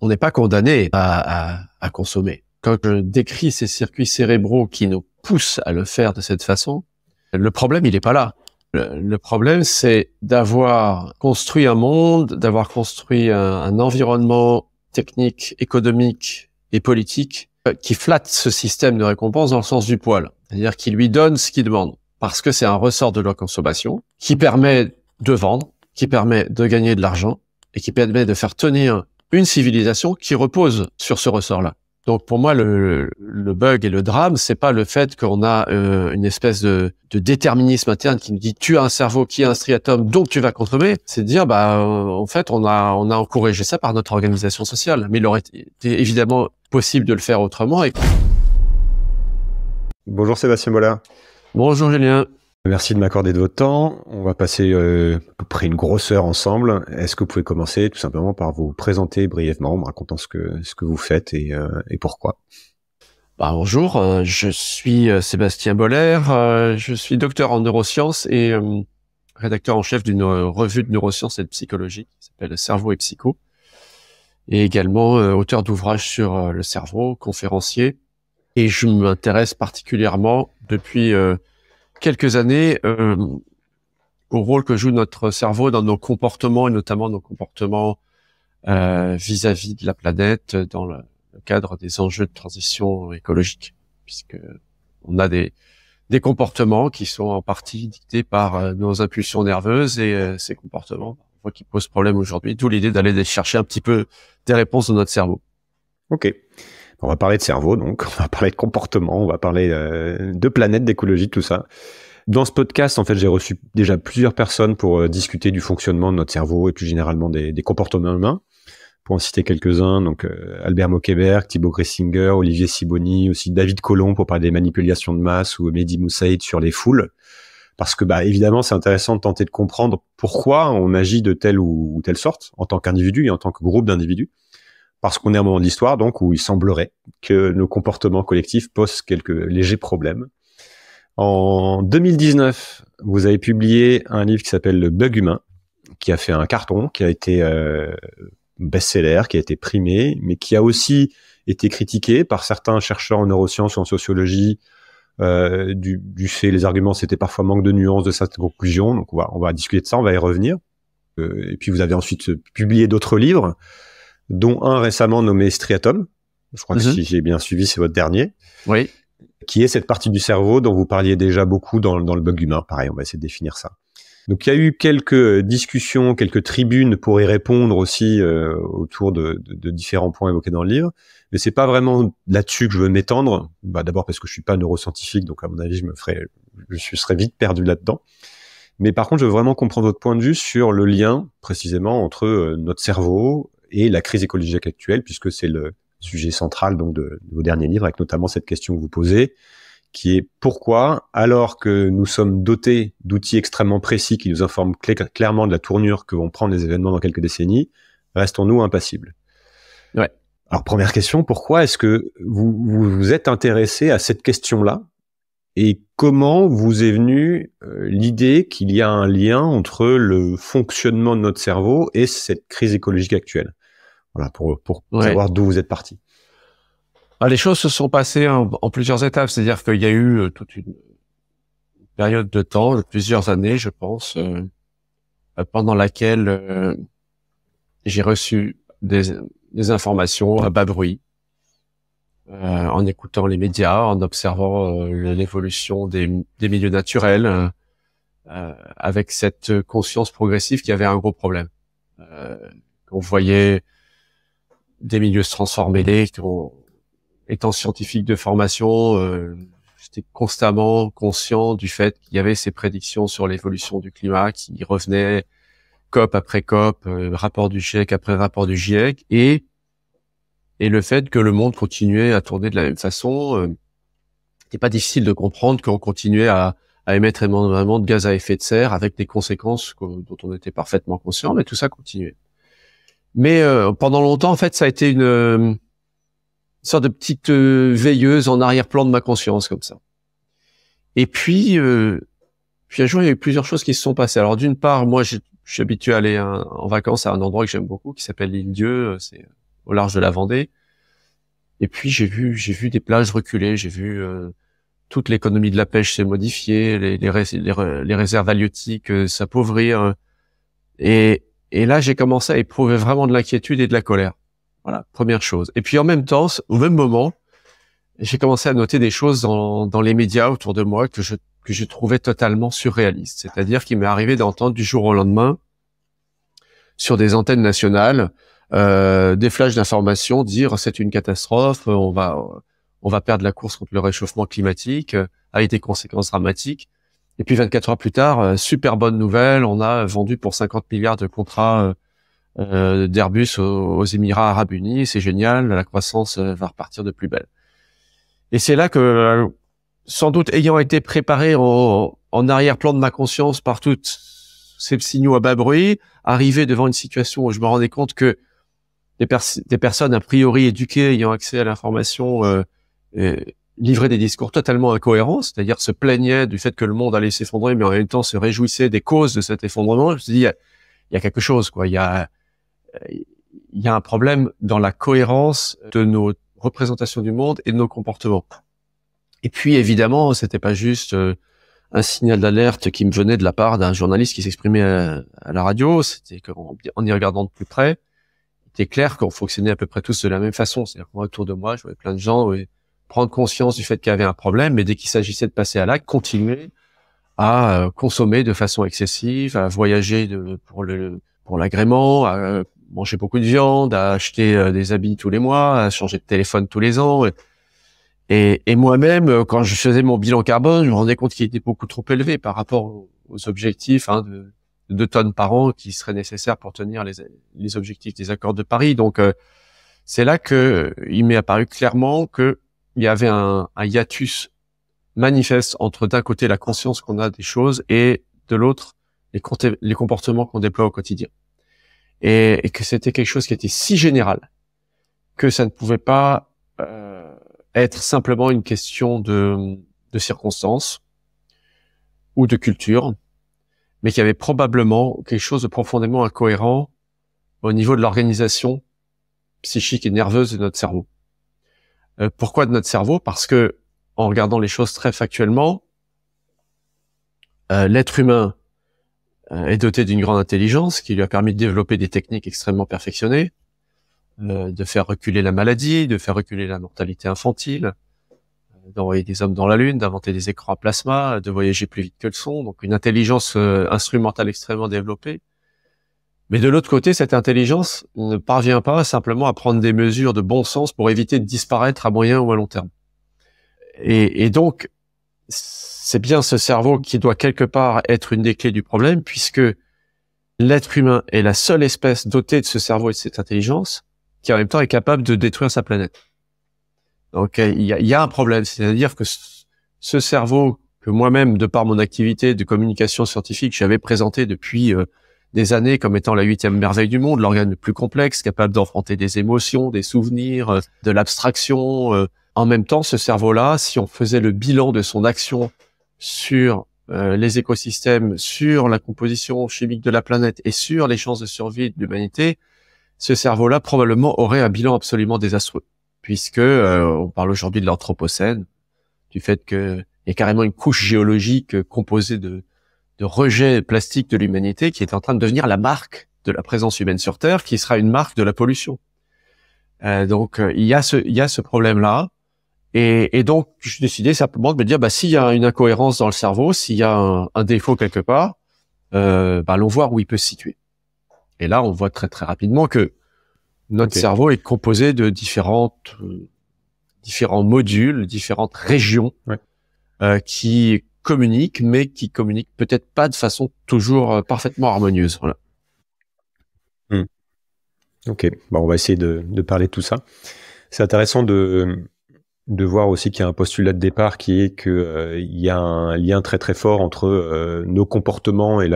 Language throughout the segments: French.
on n'est pas condamné à, consommer. Quand je décris ces circuits cérébraux qui nous poussent à le faire de cette façon, le problème, il n'est pas là. Le, problème, c'est d'avoir construit un monde, d'avoir construit un, un environnement technique, économique et politique euh, qui flatte ce système de récompense dans le sens du poil, c'est-à-dire qui lui donne ce qu'il demande, parce que c'est un ressort de la consommation qui permet de vendre, qui permet de gagner de l'argent et qui permet de faire tenir une civilisation qui repose sur ce ressort-là. Donc pour moi, le, bug et le drame, c'est pas le fait qu'on a euh, une espèce de, déterminisme interne qui nous dit tu as un cerveau qui est un striatum, donc tu vas consommer. C'est de dire bah euh, en fait on a on a encouragé ça par notre organisation sociale, mais il aurait été évidemment possible de le faire autrement. Bonjour Sébastien Mollard. Bonjour Julien. Merci de m'accorder de votre temps. On va passer euh, à peu près une grosse heure ensemble. Est-ce que vous pouvez commencer tout simplement par vous présenter brièvement, en racontant ce que, ce que vous faites et, euh, pourquoi bah, Bonjour, euh, je suis Sébastien Boller, je suis docteur en neurosciences et rédacteur en chef d'une revue de neurosciences et de psychologie qui s'appelle Cerveau et Psycho, et également auteur d'ouvrages sur le cerveau, conférencier. Et je m'intéresse particulièrement depuis quelques années euh, au rôle que joue notre cerveau dans nos comportements et notamment nos comportements euh, vis-à-vis de la planète dans le cadre des enjeux de transition écologique, puisque on a des, des comportements qui sont en partie dictés par euh, nos impulsions nerveuses et euh, ces comportements bah, qui posent problème aujourd'hui, d'où l'idée d'aller chercher un petit peu des réponses dans notre cerveau. Ok. On va parler de cerveau, donc on va parler de comportement, on va parler euh, de planète, d'écologie, tout ça. Dans ce podcast, en fait, j'ai reçu déjà plusieurs personnes pour euh, discuter du fonctionnement de notre cerveau et plus généralement des, comportements humains. Pour en citer quelques-uns, donc euh, Albert Mockeberg, Thibaut Gressinger, Olivier Siboni, aussi David Colomb pour parler des manipulations de masse ou Mehdi Moussaïd sur les foules. Parce que, bah, évidemment, c'est intéressant de tenter de comprendre pourquoi on agit de telle ou telle sorte en tant qu'individu et en tant que groupe d'individus parce qu'on est à un moment de l'histoire donc où il semblerait que nos comportements collectifs posent quelques légers problèmes. En 2019, vous avez publié un livre qui s'appelle Le bug humain, qui a fait un carton, qui a été euh, best-seller, qui a été primé, mais qui a aussi été critiqué par certains chercheurs en neurosciences ou en sociologie euh, du, du, fait les arguments c'était parfois manque de nuance de certaines conclusions. Donc on va, on va discuter de ça, on va y revenir. Euh, et puis vous avez ensuite publié d'autres livres dont un récemment nommé striatum. Je crois que mhm. si j'ai bien suivi, c'est votre dernier. Oui. Qui est cette partie du cerveau dont vous parliez déjà beaucoup dans, dans le bug humain. Pareil, on va essayer de définir ça. Donc il y a eu quelques discussions, quelques tribunes pour y répondre aussi euh, autour de, de, de, différents points évoqués dans le livre, mais c'est pas vraiment là-dessus que je veux m'étendre. Bah, D'abord parce que je suis pas neuroscientifique, donc à mon avis je me ferais, je serais vite perdu là-dedans. Mais par contre, je veux vraiment comprendre votre point de vue sur le lien précisément entre euh, notre cerveau, et la crise écologique actuelle, puisque c'est le sujet central donc de, vos derniers livres, avec notamment cette question que vous posez, qui est pourquoi, alors que nous sommes dotés d'outils extrêmement précis qui nous informent clairement de la tournure que vont prendre les événements dans quelques décennies, restons-nous impassibles Ouais. Alors première question, pourquoi est-ce que vous, vous, êtes intéressé à cette question-là et comment vous est venue euh, l'idée qu'il y a un lien entre le fonctionnement de notre cerveau et cette crise écologique actuelle voilà, pour, pour savoir d'où vous êtes parti. Ah, les choses se sont passées en, plusieurs étapes, c'est-à-dire qu'il y a eu euh, toute une période de temps, plusieurs années, je pense, euh, pendant laquelle euh, j'ai reçu des, informations à bas bruit, en écoutant les médias, en observant l'évolution des, des, milieux naturels, avec cette conscience progressive qu'il y avait un gros problème. qu'on voyait des milieux se transformaient étant, scientifique de formation, euh, j'étais constamment conscient du fait qu'il y avait ces prédictions sur l'évolution du climat qui revenaient COP après COP, euh, rapport du GIEC après rapport du GIEC, et et le fait que le monde continuait à tourner de la même façon, euh, c'était pas difficile de comprendre qu'on continuait à, à émettre énormément de gaz à effet de serre avec des conséquences dont on était parfaitement conscient, mais tout ça continuait. Mais euh, pendant longtemps, en fait, ça a été une, euh, sorte de petite euh, veilleuse en arrière-plan de ma conscience, comme ça. Et puis, euh, puis un jour, il y a eu plusieurs choses qui se sont passées. Alors, d'une part, moi, je, suis habitué à aller en vacances à un endroit que j'aime beaucoup, qui s'appelle l'île Dieu, c'est au large de la Vendée. Et puis, j'ai vu, j'ai vu des plages reculer, j'ai vu toute l'économie de la pêche s'est modifiée, les, les, les réserves halieutiques s'appauvrir. Et, et là, j'ai commencé à éprouver vraiment de l'inquiétude et de la colère. Voilà, première chose. Et puis en même temps, au même moment, j'ai commencé à noter des choses dans, les médias autour de moi que je, que je trouvais totalement surréalistes. C'est-à-dire qu'il m'est arrivé d'entendre du jour au lendemain, sur des antennes nationales, euh, des flashs d'informations dire c'est une catastrophe, on va, on va perdre la course contre le réchauffement climatique, avec des conséquences dramatiques. Et puis 24 heures plus tard, euh, super bonne nouvelle, on a vendu pour 50 milliards de contrats euh, euh, d'Airbus aux, aux, Émirats arabes unis, c'est génial, la croissance va repartir de plus belle. Et c'est là que, sans doute ayant été préparé en arrière-plan de ma conscience par toutes ces signaux à bas bruit, arrivé devant une situation où je me rendais compte que des, des personnes a priori éduquées ayant accès à l'information euh, livrait des discours totalement incohérents, c'est-à-dire se plaignait du fait que le monde allait s'effondrer, mais en même temps se réjouissait des causes de cet effondrement. Je me suis dit, il y, a, quelque chose, quoi. Il y a, il y a un problème dans la cohérence de nos représentations du monde et de nos comportements. Et puis, évidemment, c'était pas juste euh, un signal d'alerte qui me venait de la part d'un journaliste qui s'exprimait à, la radio. C'était qu'en y regardant de plus près, c'était était clair qu'on fonctionnait à peu près tous de la même façon. C'est-à-dire que moi, autour de moi, je voyais plein de gens, oui, prendre conscience du fait qu'il y avait un problème, mais dès qu'il s'agissait de passer à l'acte, continuer à euh, consommer de façon excessive, à voyager de, pour le pour l'agrément, à euh, manger beaucoup de viande, à acheter euh, des habits tous les mois, à changer de téléphone tous les ans. Et, moi-même, quand je faisais mon bilan carbone, je me rendais compte qu'il était beaucoup trop élevé par rapport aux objectifs hein, de 2 tonnes par an qui seraient nécessaires pour tenir les, les objectifs des accords de Paris. Donc, c'est là que il m'est apparu clairement que il y avait un, hiatus manifeste entre d'un côté la conscience qu'on a des choses et de l'autre les, comportements qu'on déploie au quotidien. Et, que c'était quelque chose qui était si général que ça ne pouvait pas euh, être simplement une question de, de circonstances ou de culture, mais qu'il y avait probablement quelque chose de profondément incohérent au niveau de l'organisation psychique et nerveuse de notre cerveau. Euh, pourquoi de notre cerveau Parce que en regardant les choses très factuellement, euh, l'être humain euh, est doté d'une grande intelligence qui lui a permis de développer des techniques extrêmement perfectionnées, de faire reculer la maladie, de faire reculer la mortalité infantile, d'envoyer des hommes dans la Lune, d'inventer des écrans à plasma, de voyager plus vite que le son, donc une intelligence instrumentale extrêmement développée. Mais de l'autre côté, cette intelligence ne parvient pas simplement à prendre des mesures de bon sens pour éviter de disparaître à moyen ou à long terme. Et, donc, c'est bien ce cerveau qui doit quelque part être une des clés du problème, puisque l'être humain est la seule espèce dotée de ce cerveau et de cette intelligence qui en même temps est capable de détruire sa planète. Donc euh, il y a, un problème, c'est-à-dire que ce cerveau que moi-même, de par mon activité de communication scientifique, j'avais présenté depuis euh, des années comme étant la huitième merveille du monde, l'organe le plus complexe, capable d'enfronter des émotions, des souvenirs, euh, de l'abstraction. Euh. En même temps, ce cerveau-là, si on faisait le bilan de son action sur euh, les écosystèmes, sur la composition chimique de la planète et sur les chances de survie de l'humanité, ce cerveau-là probablement aurait un bilan absolument désastreux, puisque on parle aujourd'hui de l'anthropocène, du fait qu'il y a carrément une couche géologique composée de de rejet plastique de l'humanité qui est en train de devenir la marque de la présence humaine sur Terre, qui sera une marque de la pollution. Euh, donc euh, il y a ce, il y a ce problème-là. Et, et, donc, je suis décidé simplement de me dire, bah, s'il y a une incohérence dans le cerveau, s'il y a un, défaut quelque part, euh, bah, allons voir où il peut se situer. Et là, on voit très très rapidement que notre cerveau est composé de différentes, euh, différents modules, différentes régions euh, qui communique, mais qui communique peut-être pas de façon toujours euh, parfaitement harmonieuse. Hmm. Ok, bon, on va essayer de, parler de tout ça. C'est intéressant de, de voir aussi qu'il y a un postulat de départ qui est qu'il euh, il y a un lien très très fort entre euh, nos comportements et,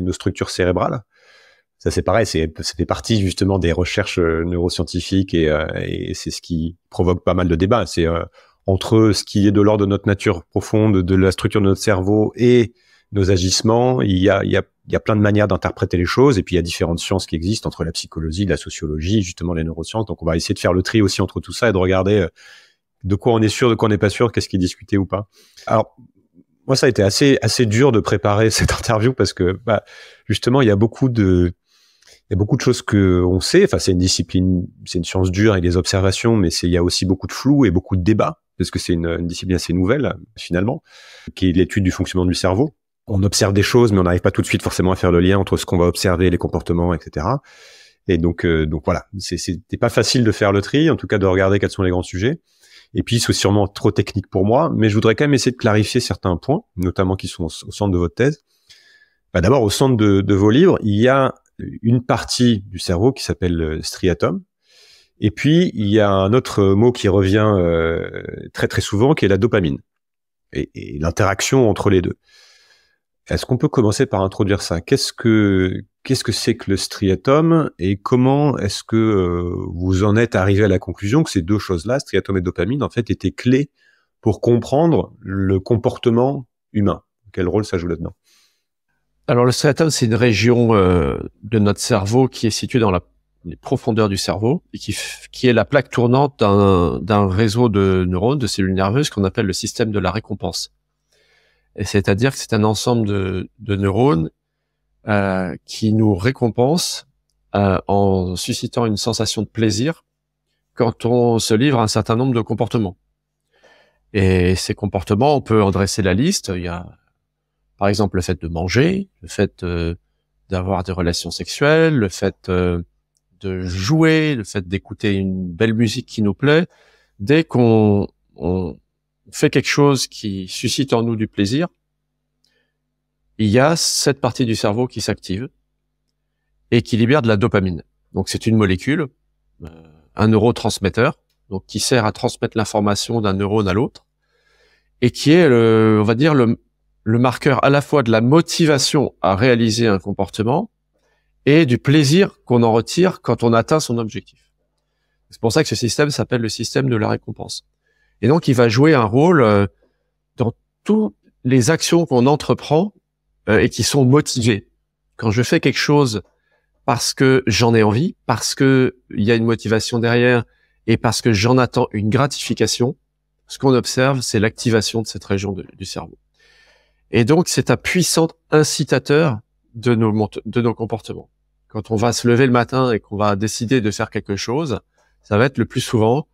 nos structures cérébrales. Ça c'est pareil, ça fait partie justement des recherches neuroscientifiques et, et c'est ce qui provoque pas mal de débats. C'est entre ce qui est de l'ordre de notre nature profonde, de la structure de notre cerveau et nos agissements. Il y a, il y a, il y a plein de manières d'interpréter les choses. Et puis, il y a différentes sciences qui existent entre la psychologie, la sociologie, justement les neurosciences. Donc, on va essayer de faire le tri aussi entre tout ça et de regarder euh, de quoi on est sûr, de quoi on n'est pas sûr, qu'est-ce qui est discuté ou pas. Alors, moi, ça a été assez, assez dur de préparer cette interview parce que, bah, justement, il y a beaucoup de, il y a beaucoup de choses que on sait. Enfin, c'est une discipline, c'est une science dure et des observations, mais il y a aussi beaucoup de flou et beaucoup de débats parce que c'est une, discipline assez nouvelle finalement, qui est l'étude du fonctionnement du cerveau. On observe des choses, mais on n'arrive pas tout de suite forcément à faire le lien entre ce qu'on va observer, les comportements, etc. Et donc, euh, donc voilà, c'était pas facile de faire le tri, en tout cas de regarder quels sont les grands sujets. Et puis, c'est sûrement trop technique pour moi, mais je voudrais quand même essayer de clarifier certains points, notamment qui sont au, centre de votre thèse. Bah, d'abord, au centre de, de vos livres, il y a une partie du cerveau qui s'appelle euh, striatum, et puis, il y a un autre mot qui revient euh, très très souvent, qui est la dopamine, et, et l'interaction entre les deux. Est-ce qu'on peut commencer par introduire ça Qu'est-ce que qu'est-ce que c'est que le striatum et comment est-ce que euh, vous en êtes arrivé à la conclusion que ces deux choses-là, striatum et dopamine, en fait, étaient clés pour comprendre le comportement humain Quel rôle ça joue là-dedans alors le striatum, c'est une région euh, de notre cerveau qui est située dans la les profondeurs du cerveau et qui, qui est la plaque tournante d'un réseau de neurones, de cellules nerveuses qu'on appelle le système de la récompense. Et c'est-à-dire que c'est un ensemble de, de neurones euh, qui nous récompense euh, en suscitant une sensation de plaisir quand on se livre à un certain nombre de comportements. Et ces comportements, on peut en dresser la liste. Il y a, par exemple, le fait de manger, le fait euh, d'avoir des relations sexuelles, le fait de jouer, le fait d'écouter une belle musique qui nous plaît, dès qu'on fait quelque chose qui suscite en nous du plaisir, il y a cette partie du cerveau qui s'active et qui libère de la dopamine. Donc c'est une molécule, euh, un neurotransmetteur, donc qui sert à transmettre l'information d'un neurone à l'autre et qui est, le, on va dire, le marqueur à la fois de la motivation à réaliser un comportement et du plaisir qu'on en retire quand on atteint son objectif. C'est pour ça que ce système s'appelle le système de la récompense. Et donc, il va jouer un rôle euh, dans toutes les actions qu'on entreprend euh, et qui sont motivées. Quand je fais quelque chose parce que j'en ai envie, parce qu'il y a une motivation derrière et parce que j'en attends une gratification, ce qu'on observe, c'est l'activation de cette région du cerveau. Et donc, c'est un puissant incitateur de nos, de nos comportements quand on va se lever le matin et qu'on va décider de faire quelque chose, ça va être le plus souvent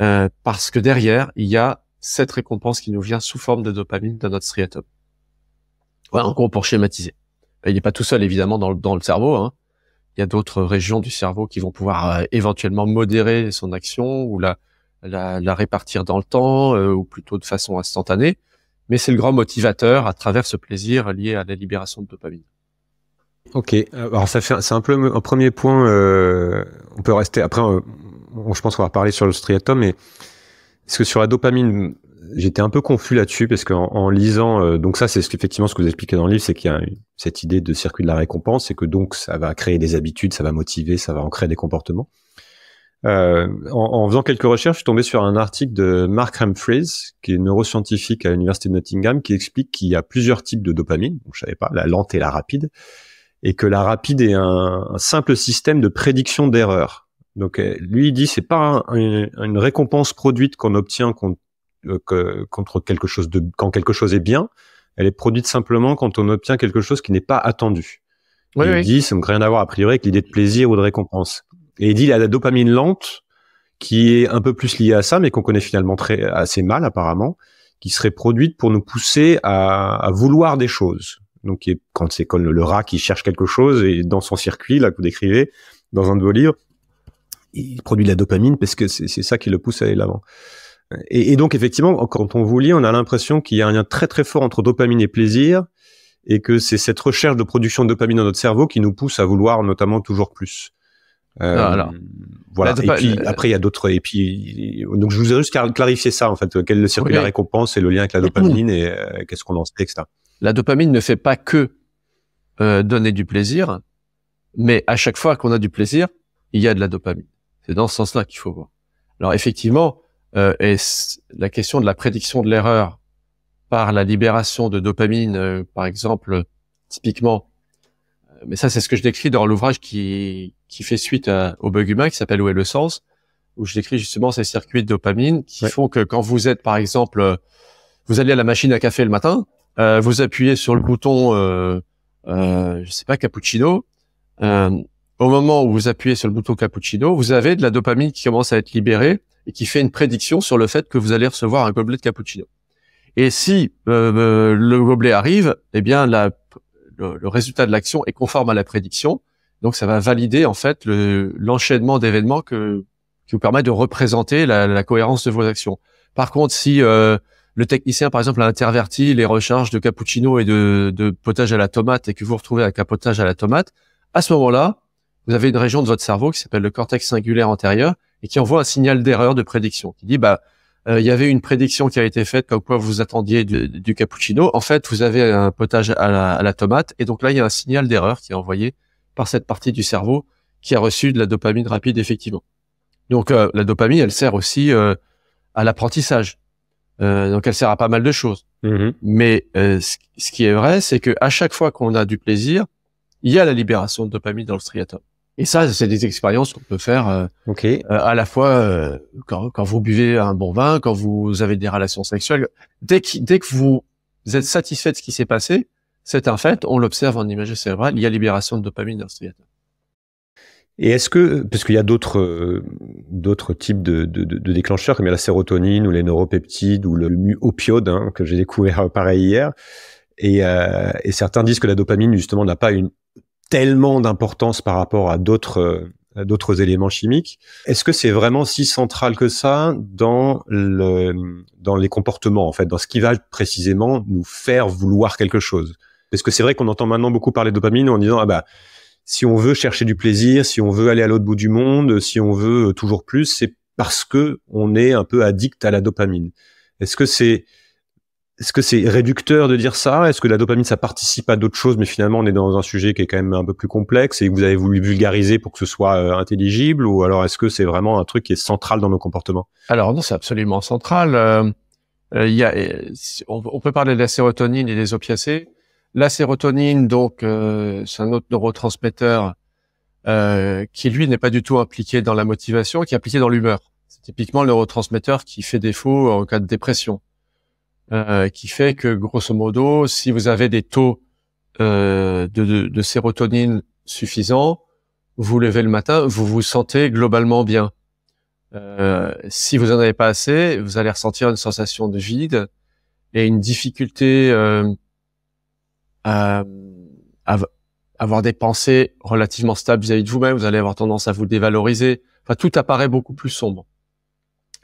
euh, parce que derrière, il y a cette récompense qui nous vient sous forme de dopamine dans notre striatum. Voilà, en gros, pour schématiser. Ben, il n'est pas tout seul, évidemment, dans le, dans le cerveau. Hein. Il y a d'autres régions du cerveau qui vont pouvoir euh, éventuellement modérer son action ou la, la, répartir dans le temps euh, ou plutôt de façon instantanée. Mais c'est le grand motivateur à travers ce plaisir lié à la libération de dopamine. Ok, euh, alors ça fait, c'est un peu un premier point. Euh, on peut rester après. je pense qu'on va reparler sur le striatum, mais est-ce que sur la dopamine, j'étais un peu confus là-dessus parce qu'en en lisant, euh, donc ça, c'est ce, effectivement ce que vous expliquez dans le livre, c'est qu'il y a cette idée de circuit de la récompense et que donc ça va créer des habitudes, ça va motiver, ça va en créer des comportements. En, faisant quelques recherches, je suis tombé sur un article de Mark Humphreys, qui est neuroscientifique à l'université de Nottingham, qui explique qu'il y a plusieurs types de dopamine. je je savais pas, la lente et la rapide et que la rapide est un, simple système de prédiction d'erreur. Donc euh, lui il dit c'est pas une, récompense produite qu'on obtient euh, contre, quelque chose de quand quelque chose est bien, elle est produite simplement quand on obtient quelque chose qui n'est pas attendu. il dit ça n'a rien à voir a priori avec l'idée de plaisir ou de récompense. Et il dit il a la dopamine lente qui est un peu plus liée à ça, mais qu'on connaît finalement très assez mal apparemment, qui serait produite pour nous pousser à, à vouloir des choses donc quand c'est comme le rat qui cherche quelque chose et dans son circuit, là que vous décrivez, dans un de vos livres, il produit de la dopamine parce que c'est ça qui le pousse à aller l'avant. Et, donc effectivement, quand on vous lit, on a l'impression qu'il y a un lien très très fort entre dopamine et plaisir, et que c'est cette recherche de production de dopamine dans notre cerveau qui nous pousse à vouloir notamment toujours plus. Euh, ah, voilà. Bah, et puis après il y a d'autres. Et puis donc je vous ai juste clarifié ça en fait. Quel est le circuit de la récompense et le lien avec la dopamine et euh, qu'est-ce qu'on en sait, etc. La dopamine ne fait pas que euh, donner du plaisir, mais à chaque fois qu'on a du plaisir, il y a de la dopamine. C'est dans ce sens-là qu'il faut voir. Alors effectivement, euh, la question de la prédiction de l'erreur par la libération de dopamine, euh, par exemple, typiquement, euh, mais ça c'est ce que je décris dans l'ouvrage qui, qui fait suite au bug humain qui s'appelle Où est le sens, où je décris justement ces circuits de dopamine qui font que quand vous êtes, par exemple, vous allez à la machine à café le matin, euh, vous appuyez sur le bouton, euh, euh, je ne sais pas, cappuccino. au moment où vous appuyez sur le bouton cappuccino, vous avez de la dopamine qui commence à être libérée et qui fait une prédiction sur le fait que vous allez recevoir un gobelet de cappuccino. Et si le gobelet arrive, eh bien le, résultat de l'action est conforme à la prédiction. Donc ça va valider en fait l'enchaînement d'événements qui vous permet de représenter la, cohérence de vos actions. Par contre, si le technicien, par exemple, a interverti les recharges de cappuccino et de, potage à la tomate et que vous retrouvez un capotage à la tomate, à ce moment-là, vous avez une région de votre cerveau qui s'appelle le cortex singulaire antérieur et qui envoie un signal d'erreur de prédiction qui dit bah euh, il y avait une prédiction qui a été faite comme quoi vous attendiez du, cappuccino. En fait, vous avez un potage à la, tomate et donc là il y a un signal d'erreur qui est envoyé par cette partie du cerveau qui a reçu de la dopamine rapide effectivement. Donc euh, la dopamine, elle sert aussi euh, à l'apprentissage. Euh, donc elle sert à pas mal de choses. Mm-hmm. Mais euh, ce qui est vrai, c'est que à chaque fois qu'on a du plaisir, il y a la libération de dopamine dans le striatum. Et ça, c'est des expériences qu'on peut faire euh, euh à la fois quand, vous buvez un bon vin, quand vous avez des relations sexuelles. Dès que, dès que vous êtes satisfait de ce qui s'est passé, c'est un fait, on l'observe en image cérébrale, il y a libération de dopamine dans le striatum. Et est-ce que, parce qu'il y a d'autres d'autres types de, de, de, déclencheurs, comme la sérotonine ou les neuropeptides ou le, mu-opiode hein, que j'ai découvert euh, pareil hier, et, euh, et, certains disent que la dopamine justement n'a pas une tellement d'importance par rapport à d'autres euh, d'autres éléments chimiques. Est-ce que c'est vraiment si central que ça dans le dans les comportements en fait, dans ce qui va précisément nous faire vouloir quelque chose Parce que c'est vrai qu'on entend maintenant beaucoup parler de dopamine en disant ah bah si on veut chercher du plaisir, si on veut aller à l'autre bout du monde, si on veut euh, toujours plus, c'est parce que on est un peu addict à la dopamine. Est-ce que c'est est-ce que c'est réducteur de dire ça Est-ce que la dopamine, ça participe à d'autres choses, mais finalement, on est dans un sujet qui est quand même un peu plus complexe et que vous avez voulu vulgariser pour que ce soit euh, intelligible Ou alors, est-ce que c'est vraiment un truc qui est central dans nos comportements Alors non, c'est absolument central. Euh, euh y on, on, peut parler de la sérotonine et des opiacés. La sérotonine, donc, euh, c'est un autre neurotransmetteur euh, qui, lui, n'est pas du tout impliqué dans la motivation, qui est impliqué dans l'humeur. C'est typiquement le neurotransmetteur qui fait défaut en cas de dépression, euh, qui fait que, grosso modo, si vous avez des taux de, de, sérotonine suffisants, vous levez le matin, vous vous sentez globalement bien. si vous en avez pas assez, vous allez ressentir une sensation de vide et une difficulté euh, avoir des pensées relativement stables vis-à-vis de vous-même, vous allez avoir tendance à vous dévaloriser. Enfin, tout apparaît beaucoup plus sombre.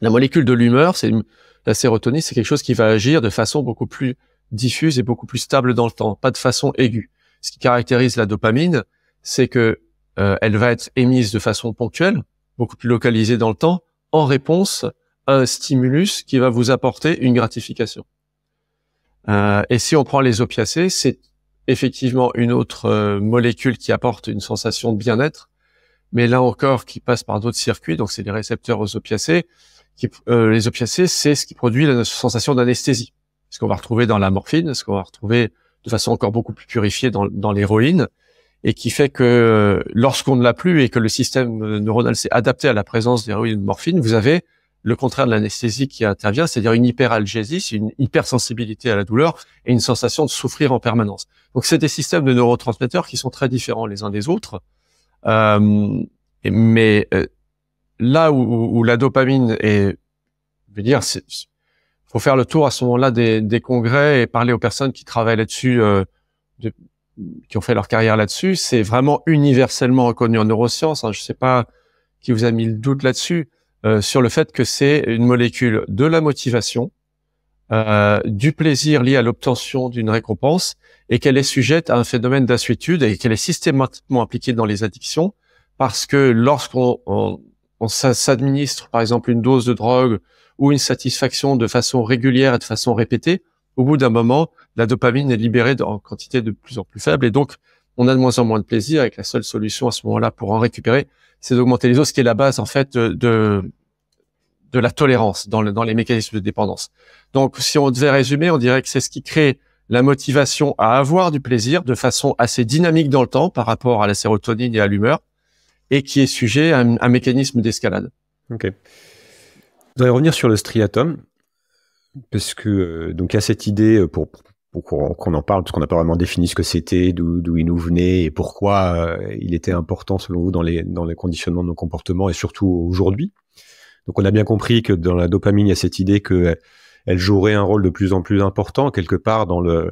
La molécule de l'humeur, c'est la sérotonine, c'est quelque chose qui va agir de façon beaucoup plus diffuse et beaucoup plus stable dans le temps, pas de façon aiguë. Ce qui caractérise la dopamine, c'est que euh, elle va être émise de façon ponctuelle, beaucoup plus localisée dans le temps, en réponse à un stimulus qui va vous apporter une gratification. Euh, et si on prend les opiacés, c'est effectivement une autre euh, molécule qui apporte une sensation de bien-être, mais là encore qui passe par d'autres circuits, donc c'est euh, les récepteurs aux opiacés. les opiacés, c'est ce qui produit la sensation d'anesthésie, ce qu'on va retrouver dans la morphine, ce qu'on va retrouver de façon encore beaucoup plus purifiée dans, dans l'héroïne, et qui fait que euh, lorsqu'on ne l'a plus et que le système neuronal s'est adapté à la présence d'héroïne et de morphine, vous avez le contraire de l'anesthésie qui intervient, c'est-à-dire une hyperalgésie, une hypersensibilité à la douleur et une sensation de souffrir en permanence. Donc c'est des systèmes de neurotransmetteurs qui sont très différents les uns des autres. Euh, mais euh, là où, la dopamine est, je veux dire, faut faire le tour à ce moment-là des, congrès et parler aux personnes qui travaillent là-dessus, euh, qui ont fait leur carrière là-dessus. C'est vraiment universellement reconnu en neurosciences. Hein. je ne sais pas qui vous a mis le doute là-dessus euh, sur le fait que c'est une molécule de la motivation, euh, du plaisir lié à l'obtention d'une récompense, et qu'elle est sujette à un phénomène d'assuétude et qu'elle est systématiquement appliquée dans les addictions, parce que lorsqu'on on, s'administre par exemple une dose de drogue ou une satisfaction de façon régulière et de façon répétée, au bout d'un moment, la dopamine est libérée en quantité de plus en plus faible, et donc on a de moins en moins de plaisir, Avec la seule solution à ce moment-là pour en récupérer, c'est d'augmenter les ce qui est la base en fait de de la tolérance dans, dans les mécanismes de dépendance. Donc, si on devait résumer, on dirait que c'est ce qui crée la motivation à avoir du plaisir de façon assez dynamique dans le temps par rapport à la sérotonine et à l'humeur, et qui est sujet à un, mécanisme d'escalade. Ok. Vous allez revenir sur le striatum, parce que euh, donc il y a cette idée euh, pour qu'on en parle, parce qu'on n'a pas vraiment défini ce que c'était, d'où il nous venait et pourquoi euh, il était important selon vous dans les, dans les conditionnements de nos comportements et surtout aujourd'hui. Donc on a bien compris que dans la dopamine, il y a cette idée qu'elle elle jouerait un rôle de plus en plus important quelque part dans le,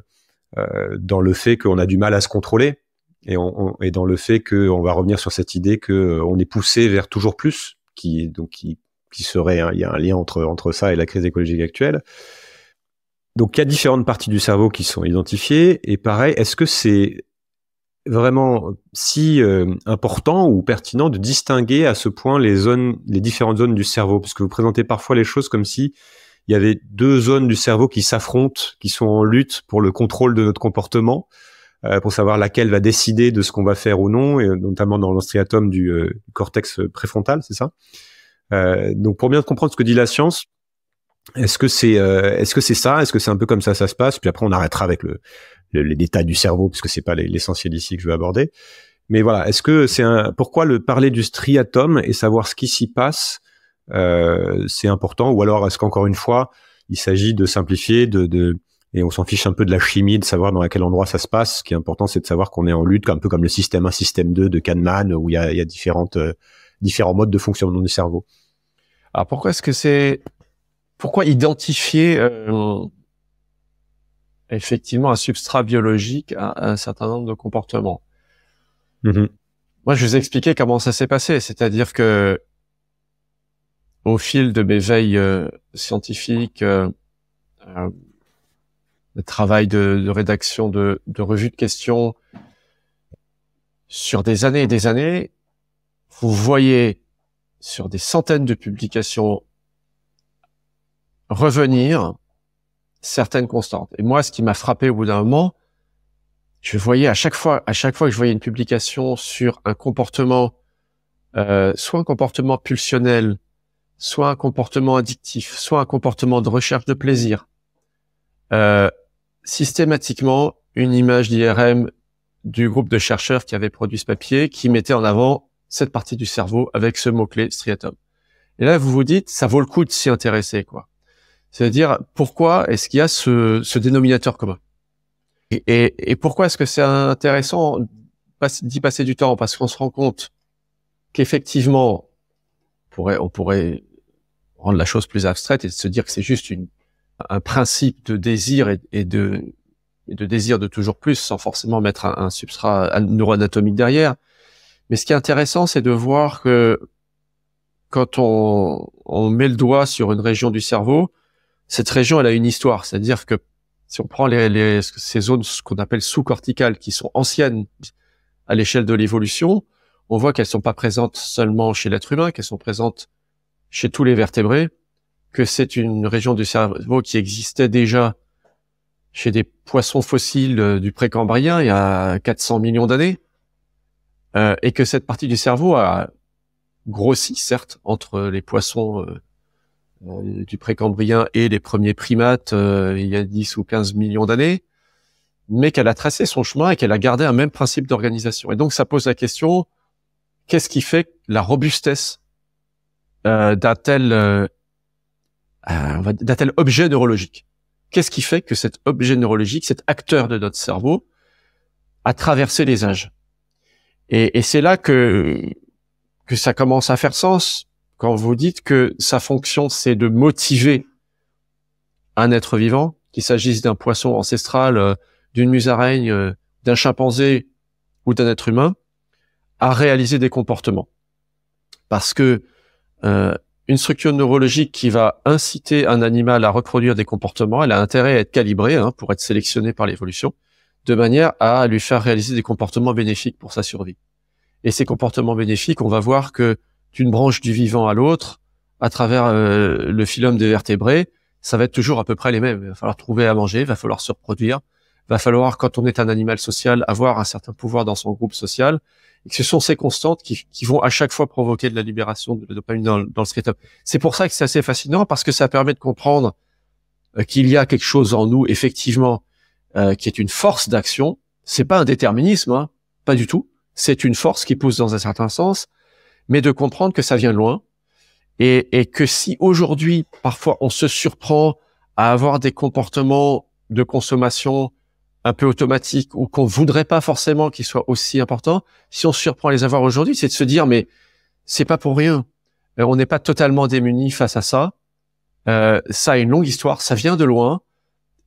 euh, dans le fait qu'on a du mal à se contrôler et, et dans le fait qu'on va revenir sur cette idée qu'on euh, est poussé vers toujours plus, qui, donc, qui, serait, il y a un lien entre, entre ça et la crise écologique actuelle. Donc, il y a différentes parties du cerveau qui sont identifiées. Et pareil, est-ce que c'est vraiment si euh, important ou pertinent de distinguer à ce point les zones, les différentes zones du cerveau, parce que vous présentez parfois les choses comme si il y avait deux zones du cerveau qui s'affrontent, qui sont en lutte pour le contrôle de notre comportement, euh, pour savoir laquelle va décider de ce qu'on va faire ou non, et euh, notamment dans l'ostriatome du, cortex préfrontal, c'est ça. donc pour bien comprendre ce que dit la science, est-ce que c'est euh, est-ce que c'est ça Est-ce que c'est un peu comme ça ça se passe Puis après on arrêtera avec le, les détails du cerveau parce que c'est pas l'essentiel ici que je veux aborder. Mais voilà, est-ce que c'est pourquoi le parler du striatum et savoir ce qui s'y passe euh, c'est important ou alors est-ce qu'encore une fois il s'agit de simplifier de, de et on s'en fiche un peu de la chimie, de savoir dans quel endroit ça se passe. Ce qui est important, c'est de savoir qu'on est en lutte, un peu comme le système un système 2 de Kahneman, où il y a, différentes, euh, différents modes de fonctionnement du cerveau. Alors pourquoi est-ce que c'est pourquoi identifier euh, effectivement un substrat biologique à un certain nombre de comportements mmh Moi, je vous ai comment ça s'est passé, c'est-à-dire que au fil de mes veilles euh, scientifiques, euh, euh, le travail de, rédaction de, de revues de questions sur des années et des années, vous voyez sur des centaines de publications revenir certaines constantes. Et moi, ce qui m'a frappé au bout d'un moment, je voyais à chaque fois, à chaque fois que je voyais une publication sur un comportement, euh, soit un comportement pulsionnel, soit un comportement addictif, soit un comportement de recherche de plaisir, euh, systématiquement une image d'IRM du groupe de chercheurs qui avait produit ce papier, qui mettait en avant cette partie du cerveau avec ce mot-clé striatum. Et là, vous vous dites, ça vaut le coup de s'y intéresser, quoi. C'est-à-dire, pourquoi est-ce qu'il y a ce, dénominateur commun et, pourquoi est-ce que c'est intéressant d'y passer du temps Parce qu'on se rend compte qu'effectivement, on pourrait, on pourrait rendre la chose plus abstraite et se dire que c'est juste une, un principe de désir et, de, désir de toujours plus sans forcément mettre un, substrat neuroanatomique derrière. Mais ce qui est intéressant, c'est de voir que quand on, met le doigt sur une région du cerveau, cette région, elle a une histoire. C'est-à-dire que si on prend les, ces zones qu'on appelle sous-corticales, qui sont anciennes à l'échelle de l'évolution, on voit qu'elles sont pas présentes seulement chez l'être humain, qu'elles sont présentes chez tous les vertébrés, que c'est une région du cerveau qui existait déjà chez des poissons fossiles euh, du précambrien il y a 400 millions d'années, euh, et que cette partie du cerveau a grossi, certes, entre les poissons euh, euh, du précambrien et les premiers primates euh, il y a 10 ou 15 millions d'années, mais qu'elle a tracé son chemin et qu'elle a gardé un même principe d'organisation. Et donc ça pose la question, qu'est-ce qui fait la robustesse euh, d'un tel objet neurologique Qu'est-ce qui fait que cet objet neurologique, cet acteur de notre cerveau, a traversé les âges Et, et c'est là que que ça commence à faire sens quand vous dites que sa fonction, c'est de motiver un être vivant, qu'il s'agisse d'un poisson ancestral, euh, d'une musaraigne, euh, d'un chimpanzé ou d'un être humain, à réaliser des comportements. Parce que euh, une structure neurologique qui va inciter un animal à reproduire des comportements, elle a intérêt à être calibrée hein, pour être sélectionnée par l'évolution, de manière à lui faire réaliser des comportements bénéfiques pour sa survie. Et ces comportements bénéfiques, on va voir que d'une branche du vivant à l'autre, à travers euh, le phylum des vertébrés, ça va être toujours à peu près les mêmes. Il va falloir trouver à manger, il va falloir se reproduire, il va falloir, quand on est un animal social, avoir un certain pouvoir dans son groupe social, et ce sont ces constantes qui, vont à chaque fois provoquer de la libération de la dopamine dans, le skate-up. C'est pour ça que c'est assez fascinant, parce que ça permet de comprendre euh, qu'il y a quelque chose en nous, effectivement, euh, qui est une force d'action. C'est pas un déterminisme, hein, pas du tout. C'est une force qui pousse dans un certain sens, mais de comprendre que ça vient loin et, et que si aujourd'hui, parfois, on se surprend à avoir des comportements de consommation un peu automatiques ou qu'on voudrait pas forcément qu'ils soient aussi importants, si on se surprend à les avoir aujourd'hui, c'est de se dire mais c'est pas pour rien. Euh, on n'est pas totalement démuni face à ça. Euh, ça a une longue histoire, ça vient de loin.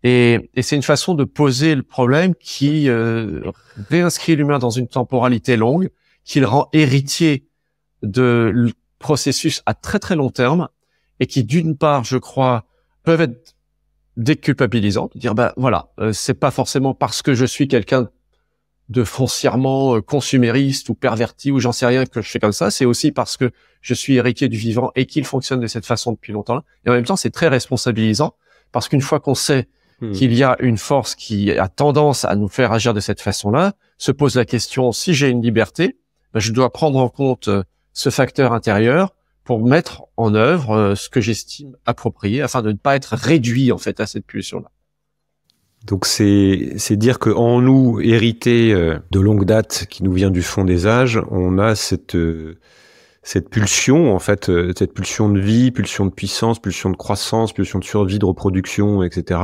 Et, et c'est une façon de poser le problème qui euh, réinscrit l'humain dans une temporalité longue, qui le rend héritier de processus à très très long terme et qui, d'une part, je crois, peuvent être déculpabilisants. dire bah voilà, euh, c'est pas forcément parce que je suis quelqu'un de foncièrement euh, consumériste ou perverti ou j'en sais rien que je fais comme ça, c'est aussi parce que je suis héritier du vivant et qu'il fonctionne de cette façon depuis longtemps. Et en même temps, c'est très responsabilisant parce qu'une fois qu'on sait hmm. qu'il y a une force qui a tendance à nous faire agir de cette façon-là, se pose la question si j'ai une liberté, bah, je dois prendre en compte euh, ce facteur intérieur pour mettre en œuvre euh, ce que j'estime approprié afin de ne pas être réduit en fait à cette pulsion-là. Donc c'est dire que en nous hérité euh, de longue date qui nous vient du fond des âges, on a cette euh, cette pulsion en fait, cette pulsion de vie, pulsion de puissance, pulsion de croissance, pulsion de survie, de reproduction, etc.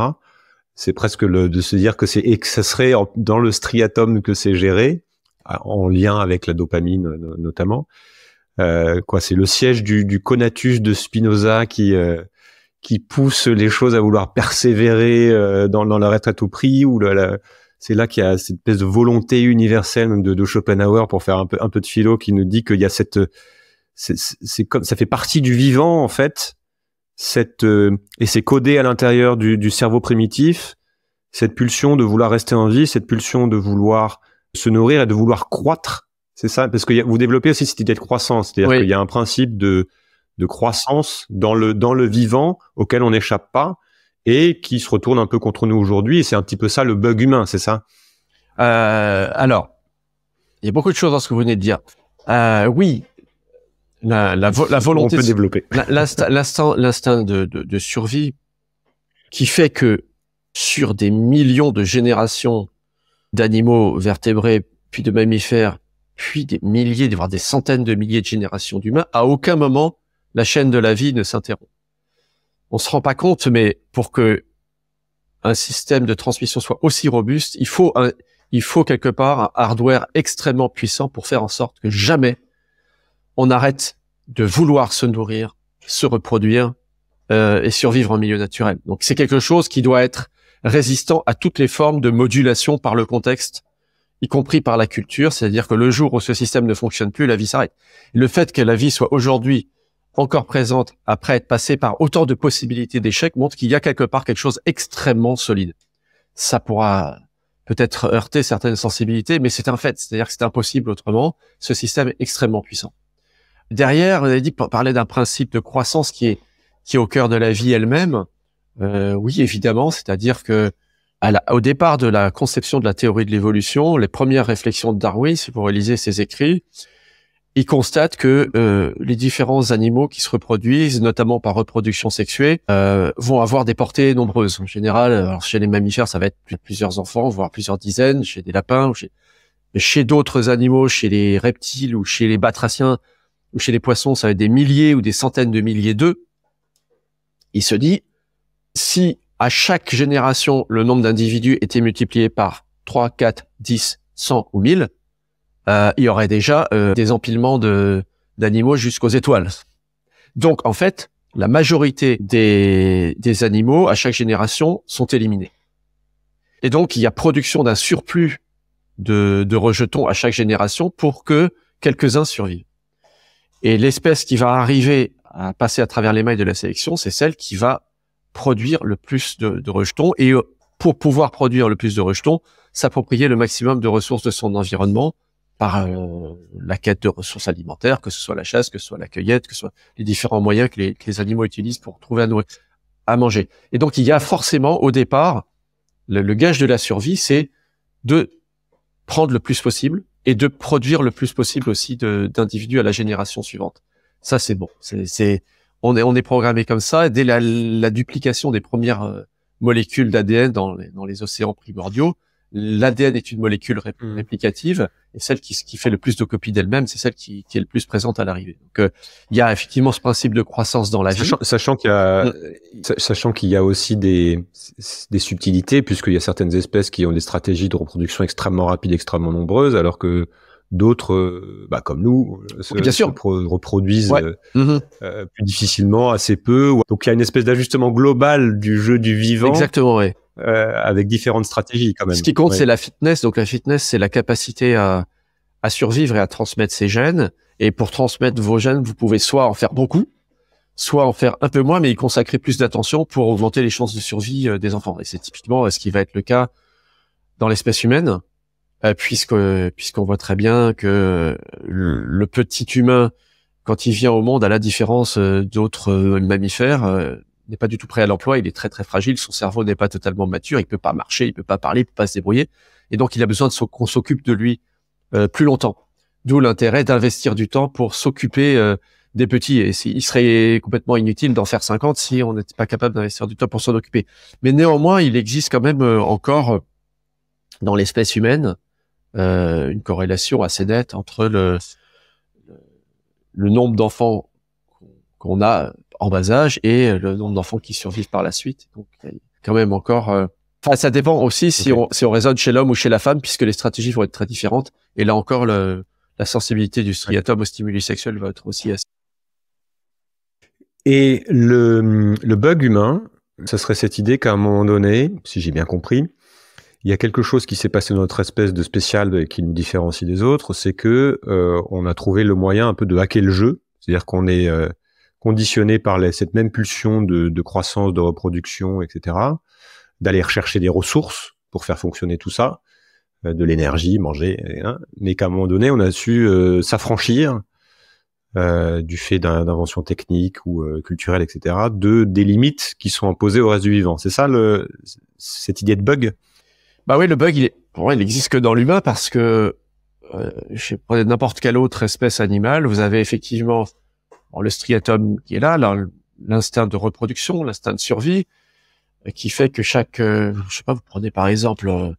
C'est presque de se dire que c'est que ça serait dans le striatum que c'est géré en lien avec la dopamine notamment. Euh, quoi, c'est le siège du, conatus de Spinoza qui euh, qui pousse les choses à vouloir persévérer euh, dans, dans leur être à tout prix ou c'est là qu'il y a cette espèce de volonté universelle de, de, Schopenhauer pour faire un peu un peu de philo qui nous dit qu'il y a cette c'est comme ça fait partie du vivant en fait cette et c'est codé à l'intérieur du, du cerveau primitif cette pulsion de vouloir rester en vie cette pulsion de vouloir se nourrir et de vouloir croître c'est ça, parce que vous développez aussi cette idée de croissance, c'est-à-dire qu'il y a un principe de, de croissance dans le, dans le vivant auquel on n'échappe pas et qui se retourne un peu contre nous aujourd'hui. c'est un petit peu ça le bug humain, c'est ça euh, Alors, il y a beaucoup de choses dans ce que vous venez de dire. Euh, oui, la, la, volonté... On peut développer. L'instinct de, de, de survie qui fait que sur des millions de générations d'animaux vertébrés, puis de mammifères, puis des milliers, voire des centaines de milliers de générations d'humains, à aucun moment la chaîne de la vie ne s'interrompt. On se rend pas compte, mais pour que un système de transmission soit aussi robuste, il faut un, il faut quelque part un hardware extrêmement puissant pour faire en sorte que jamais on arrête de vouloir se nourrir, se reproduire euh, et survivre en milieu naturel. Donc c'est quelque chose qui doit être résistant à toutes les formes de modulation par le contexte y compris par la culture, c'est-à-dire que le jour où ce système ne fonctionne plus, la vie s'arrête. Le fait que la vie soit aujourd'hui encore présente après être passée par autant de possibilités d'échecs montre qu'il y a quelque part quelque chose extrêmement solide. Ça pourra peut-être heurter certaines sensibilités, mais c'est un fait, c'est-à-dire que c'est impossible autrement. Ce système est extrêmement puissant. Derrière, on avez dit parler d'un principe de croissance qui est qui est au cœur de la vie elle-même. Euh, oui, évidemment, c'est-à-dire que à au départ de la conception de la théorie de l'évolution, les premières réflexions de Darwin, si vous relisez ses écrits, il constate que euh, les différents animaux qui se reproduisent, notamment par reproduction sexuée, euh, vont avoir des portées nombreuses. En général, alors chez les mammifères, ça va être plusieurs enfants, voire plusieurs dizaines, chez des lapins, ou chez, chez d'autres animaux, chez les reptiles ou chez les batraciens, ou chez les poissons, ça va être des milliers ou des centaines de milliers d'œufs. Il se dit, si à chaque génération, le nombre d'individus était multiplié par 3, 4, 10, 100 ou 1000, euh, il y aurait déjà euh, des empilements de d'animaux jusqu'aux étoiles. Donc en fait, la majorité des, animaux à chaque génération sont éliminés. Et donc il y a production d'un surplus de rejetons à chaque génération pour que quelques-uns survivent. Et l'espèce qui va arriver à passer à travers les mailles de la sélection, c'est celle qui va produire le plus de, rejetons et euh, pour pouvoir produire le plus de rejetons, s'approprier le maximum de ressources de son environnement par euh, la quête de ressources alimentaires, que ce soit la chasse, que ce soit la cueillette, que ce soit les différents moyens que les, animaux utilisent pour trouver à, manger. Et donc il y a forcément au départ, le, le gage de la survie, c'est de prendre le plus possible et de produire le plus possible aussi d'individus à la génération suivante. Ça c'est bon, c'est on est, on est programmé comme ça. Dès la, duplication des premières euh, molécules d'ADN dans les, océans primordiaux, l'ADN est une molécule mm. réplicative et celle qui, qui, fait le plus de copies d'elle-même, c'est celle qui, est le plus présente à l'arrivée. Donc, euh, il y a effectivement ce principe de croissance dans la vie. Sachant qu'il y a, euh, sachant qu'il a aussi des, des subtilités puisqu'il y a certaines espèces qui ont des stratégies de reproduction extrêmement rapides, extrêmement nombreuses, alors que d'autres, euh, bah, comme nous, se, reproduisent plus difficilement, assez peu. Donc il y a une espèce d'ajustement global du jeu du vivant. Exactement, euh, avec différentes stratégies quand même. Ce qui compte, c'est la fitness. Donc la fitness, c'est la capacité à, à survivre et à transmettre ses gènes. Et pour transmettre vos gènes, vous pouvez soit en faire beaucoup, soit en faire un peu moins, mais y consacrer plus d'attention pour augmenter les chances de survie euh, des enfants. Et c'est typiquement ce qui va être le cas dans l'espèce humaine. Euh, puisque puisqu'on voit très bien que euh, le, petit humain, quand il vient au monde, à la différence euh, d'autres mammifères, n'est pas du tout prêt à l'emploi. Il est très très fragile. Son cerveau n'est pas totalement mature. Il peut pas marcher, il peut pas parler, il peut pas se débrouiller. Et donc il a besoin qu'on s'occupe de lui plus longtemps. D'où l'intérêt d'investir du temps pour s'occuper des petits. Et il serait complètement inutile d'en faire 50 si on n'était pas capable d'investir du temps pour s'en occuper. Mais néanmoins, il existe quand même encore dans l'espèce humaine euh, une corrélation assez nette entre le, le nombre d'enfants qu'on a en bas âge et le nombre d'enfants qui survivent par la suite. Donc, quand même encore. Euh, ça dépend aussi si on si on raisonne chez l'homme ou chez la femme, puisque les stratégies vont être très différentes. Et là encore, le, la sensibilité du striatum au stimulus sexuel va être aussi assez. Et le, le bug humain, ce serait cette idée qu'à un moment donné, si j'ai bien compris, il y a quelque chose qui s'est passé dans notre espèce de spécial qui nous différencie des autres, c'est que euh, on a trouvé le moyen un peu de hacker le jeu, c'est-à-dire qu'on est, euh, conditionné par cette même pulsion de, croissance, de reproduction, etc., d'aller rechercher des ressources pour faire fonctionner tout ça, euh, de l'énergie, manger, mais qu'à un moment donné, on a su s'affranchir du fait d'inventions techniques ou culturelles, etc., de des limites qui sont imposées au reste du vivant. C'est ça cette idée de bug bah oui, le bug, il est, il existe que dans l'humain parce que euh, prenez n'importe quelle autre espèce animale, vous avez effectivement le striatum qui est là, l'instinct de reproduction, l'instinct de survie, euh, qui fait que chaque, euh, je sais pas, vous prenez par exemple les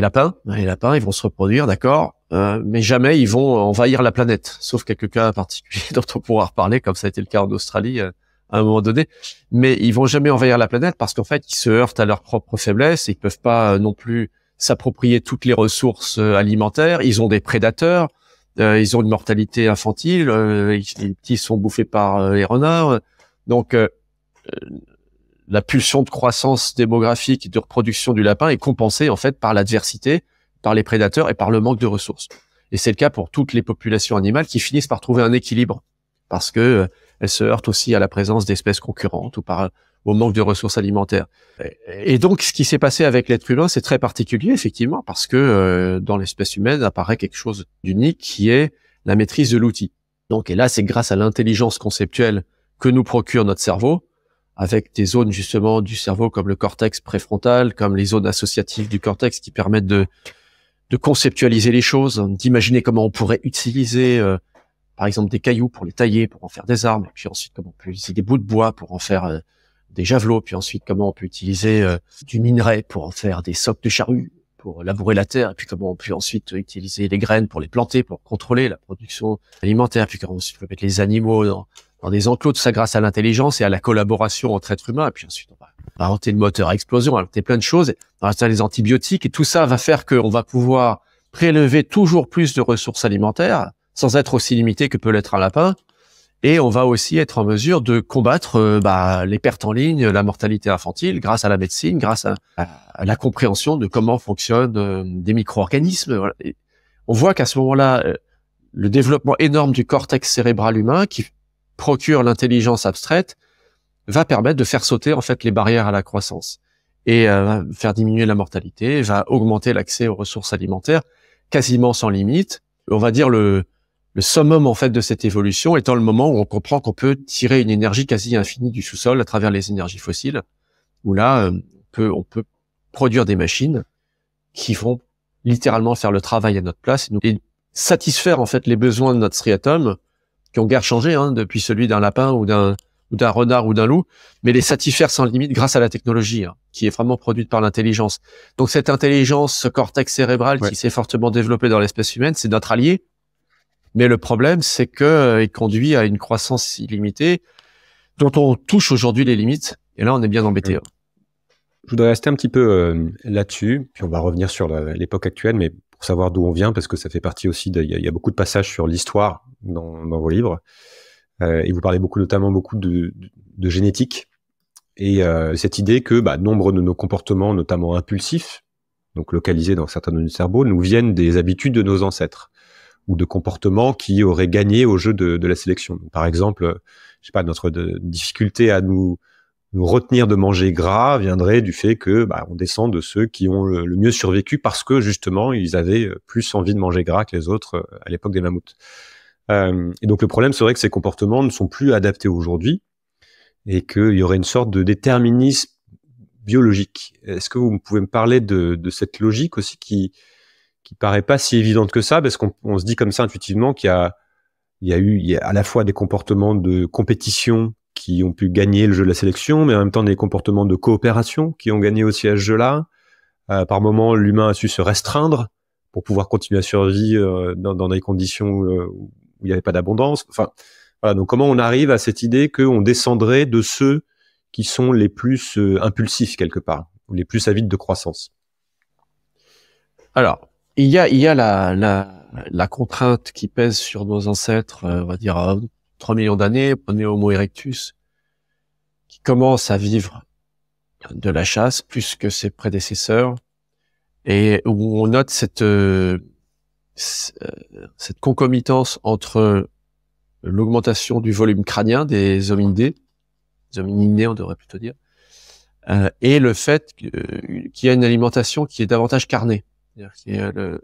euh, lapins, hein, les lapins, ils vont se reproduire, d'accord, mais jamais ils vont envahir la planète, sauf quelques cas particuliers dont on pourra reparler, comme ça a été le cas en Australie à un moment donné, mais ils vont jamais envahir la planète parce qu'en fait, ils se heurtent à leurs propres faiblesses, ils peuvent pas euh, non plus s'approprier toutes les ressources euh, alimentaires, ils ont des prédateurs, euh, ils ont une mortalité infantile, les petits sont bouffés par les renards. Donc, la pulsion de croissance démographique et de reproduction du lapin est compensée en fait par l'adversité, par les prédateurs et par le manque de ressources. Et c'est le cas pour toutes les populations animales qui finissent par trouver un équilibre parce que elle se heurte aussi à la présence d'espèces concurrentes ou par au manque de ressources alimentaires. Et donc, ce qui s'est passé avec l'être humain, c'est très particulier, effectivement, parce que euh, dans l'espèce humaine apparaît quelque chose d'unique qui est la maîtrise de l'outil. Donc, et là, c'est grâce à l'intelligence conceptuelle que nous procure notre cerveau, avec des zones justement du cerveau comme le cortex préfrontal, comme les zones associatives du cortex qui permettent de, de conceptualiser les choses, d'imaginer comment on pourrait utiliser euh, par exemple des cailloux pour les tailler, pour en faire des armes, puis ensuite comment on peut utiliser des bouts de bois pour en faire euh, des javelots, puis ensuite comment on peut utiliser euh, du minerai pour en faire des socs de charrues, pour labourer la terre, et puis comment on peut ensuite utiliser les graines pour les planter, pour contrôler la production alimentaire, puis comment on peut mettre les animaux dans, des enclos, tout ça grâce à l'intelligence et à la collaboration entre êtres humains, et puis ensuite on va inventer le moteur à explosion, inventer plein de choses, inventer les antibiotiques, et tout ça va faire qu'on va pouvoir prélever toujours plus de ressources alimentaires, sans être aussi limité que peut l'être un lapin. Et on va aussi être en mesure de combattre euh, bah, les pertes en ligne, la mortalité infantile, grâce à la médecine, grâce à, la compréhension de comment fonctionnent euh, des micro-organismes. On voit qu'à ce moment-là, euh, le développement énorme du cortex cérébral humain, qui procure l'intelligence abstraite, va permettre de faire sauter en fait les barrières à la croissance et faire diminuer la mortalité, va augmenter l'accès aux ressources alimentaires quasiment sans limite. On va dire le le summum en fait de cette évolution étant le moment où on comprend qu'on peut tirer une énergie quasi infinie du sous-sol à travers les énergies fossiles, où là euh, on peut, on peut produire des machines qui vont littéralement faire le travail à notre place et, satisfaire en fait les besoins de notre striatum qui ont guère changé hein, depuis celui d'un lapin ou d'un ou d'un renard ou d'un loup, mais les satisfaire sans limite grâce à la technologie hein, qui est vraiment produite par l'intelligence. Donc cette intelligence, ce cortex cérébral qui s'est fortement développé dans l'espèce humaine, c'est notre allié mais le problème, c'est que euh, il conduit à une croissance illimitée dont on touche aujourd'hui les limites. Et là, on est bien embêté. Mm. Hein. Je voudrais rester un petit peu euh, là-dessus, puis on va revenir sur l'époque actuelle, mais pour savoir d'où on vient, parce que ça fait partie aussi, il y, a beaucoup de passages sur l'histoire dans, vos livres, euh, et vous parlez beaucoup, notamment beaucoup de, génétique, et cette idée que bah, nombre de nos comportements, notamment impulsifs, donc localisés dans certains de nos cerveaux, nous viennent des habitudes de nos ancêtres ou de comportements qui auraient gagné au jeu de, la sélection. par exemple, euh, je sais pas, notre difficulté à nous, nous, retenir de manger gras viendrait du fait que bah, on descend de ceux qui ont le, mieux survécu parce que justement ils avaient euh, plus envie de manger gras que les autres euh, à l'époque des mammouths. et donc le problème serait que ces comportements ne sont plus adaptés aujourd'hui et qu'il y aurait une sorte de déterminisme biologique. Est-ce que vous pouvez me parler de, de cette logique aussi qui, qui paraît pas si évidente que ça, parce qu'on se dit comme ça intuitivement qu'il y a, il y a eu il y a à la fois des comportements de compétition qui ont pu gagner le jeu de la sélection, mais en même temps des comportements de coopération qui ont gagné aussi à ce jeu-là. Euh, par moments, l'humain a su se restreindre pour pouvoir continuer à survivre euh, dans, dans, des conditions euh, où il n'y avait pas d'abondance. Enfin, voilà. Donc, comment on arrive à cette idée qu'on descendrait de ceux qui sont les plus impulsifs quelque part, ou les plus avides de croissance Alors, il y a, la, contrainte qui pèse sur nos ancêtres, euh, on va dire à euh, 3 millions d'années, est Homo erectus, qui commence à vivre de la chasse plus que ses prédécesseurs, et où on note cette, euh, cette concomitance entre l'augmentation du volume crânien des hominidés, des hominidés on devrait plutôt dire, et le fait qu'il y a une alimentation qui est davantage carnée. Euh, le...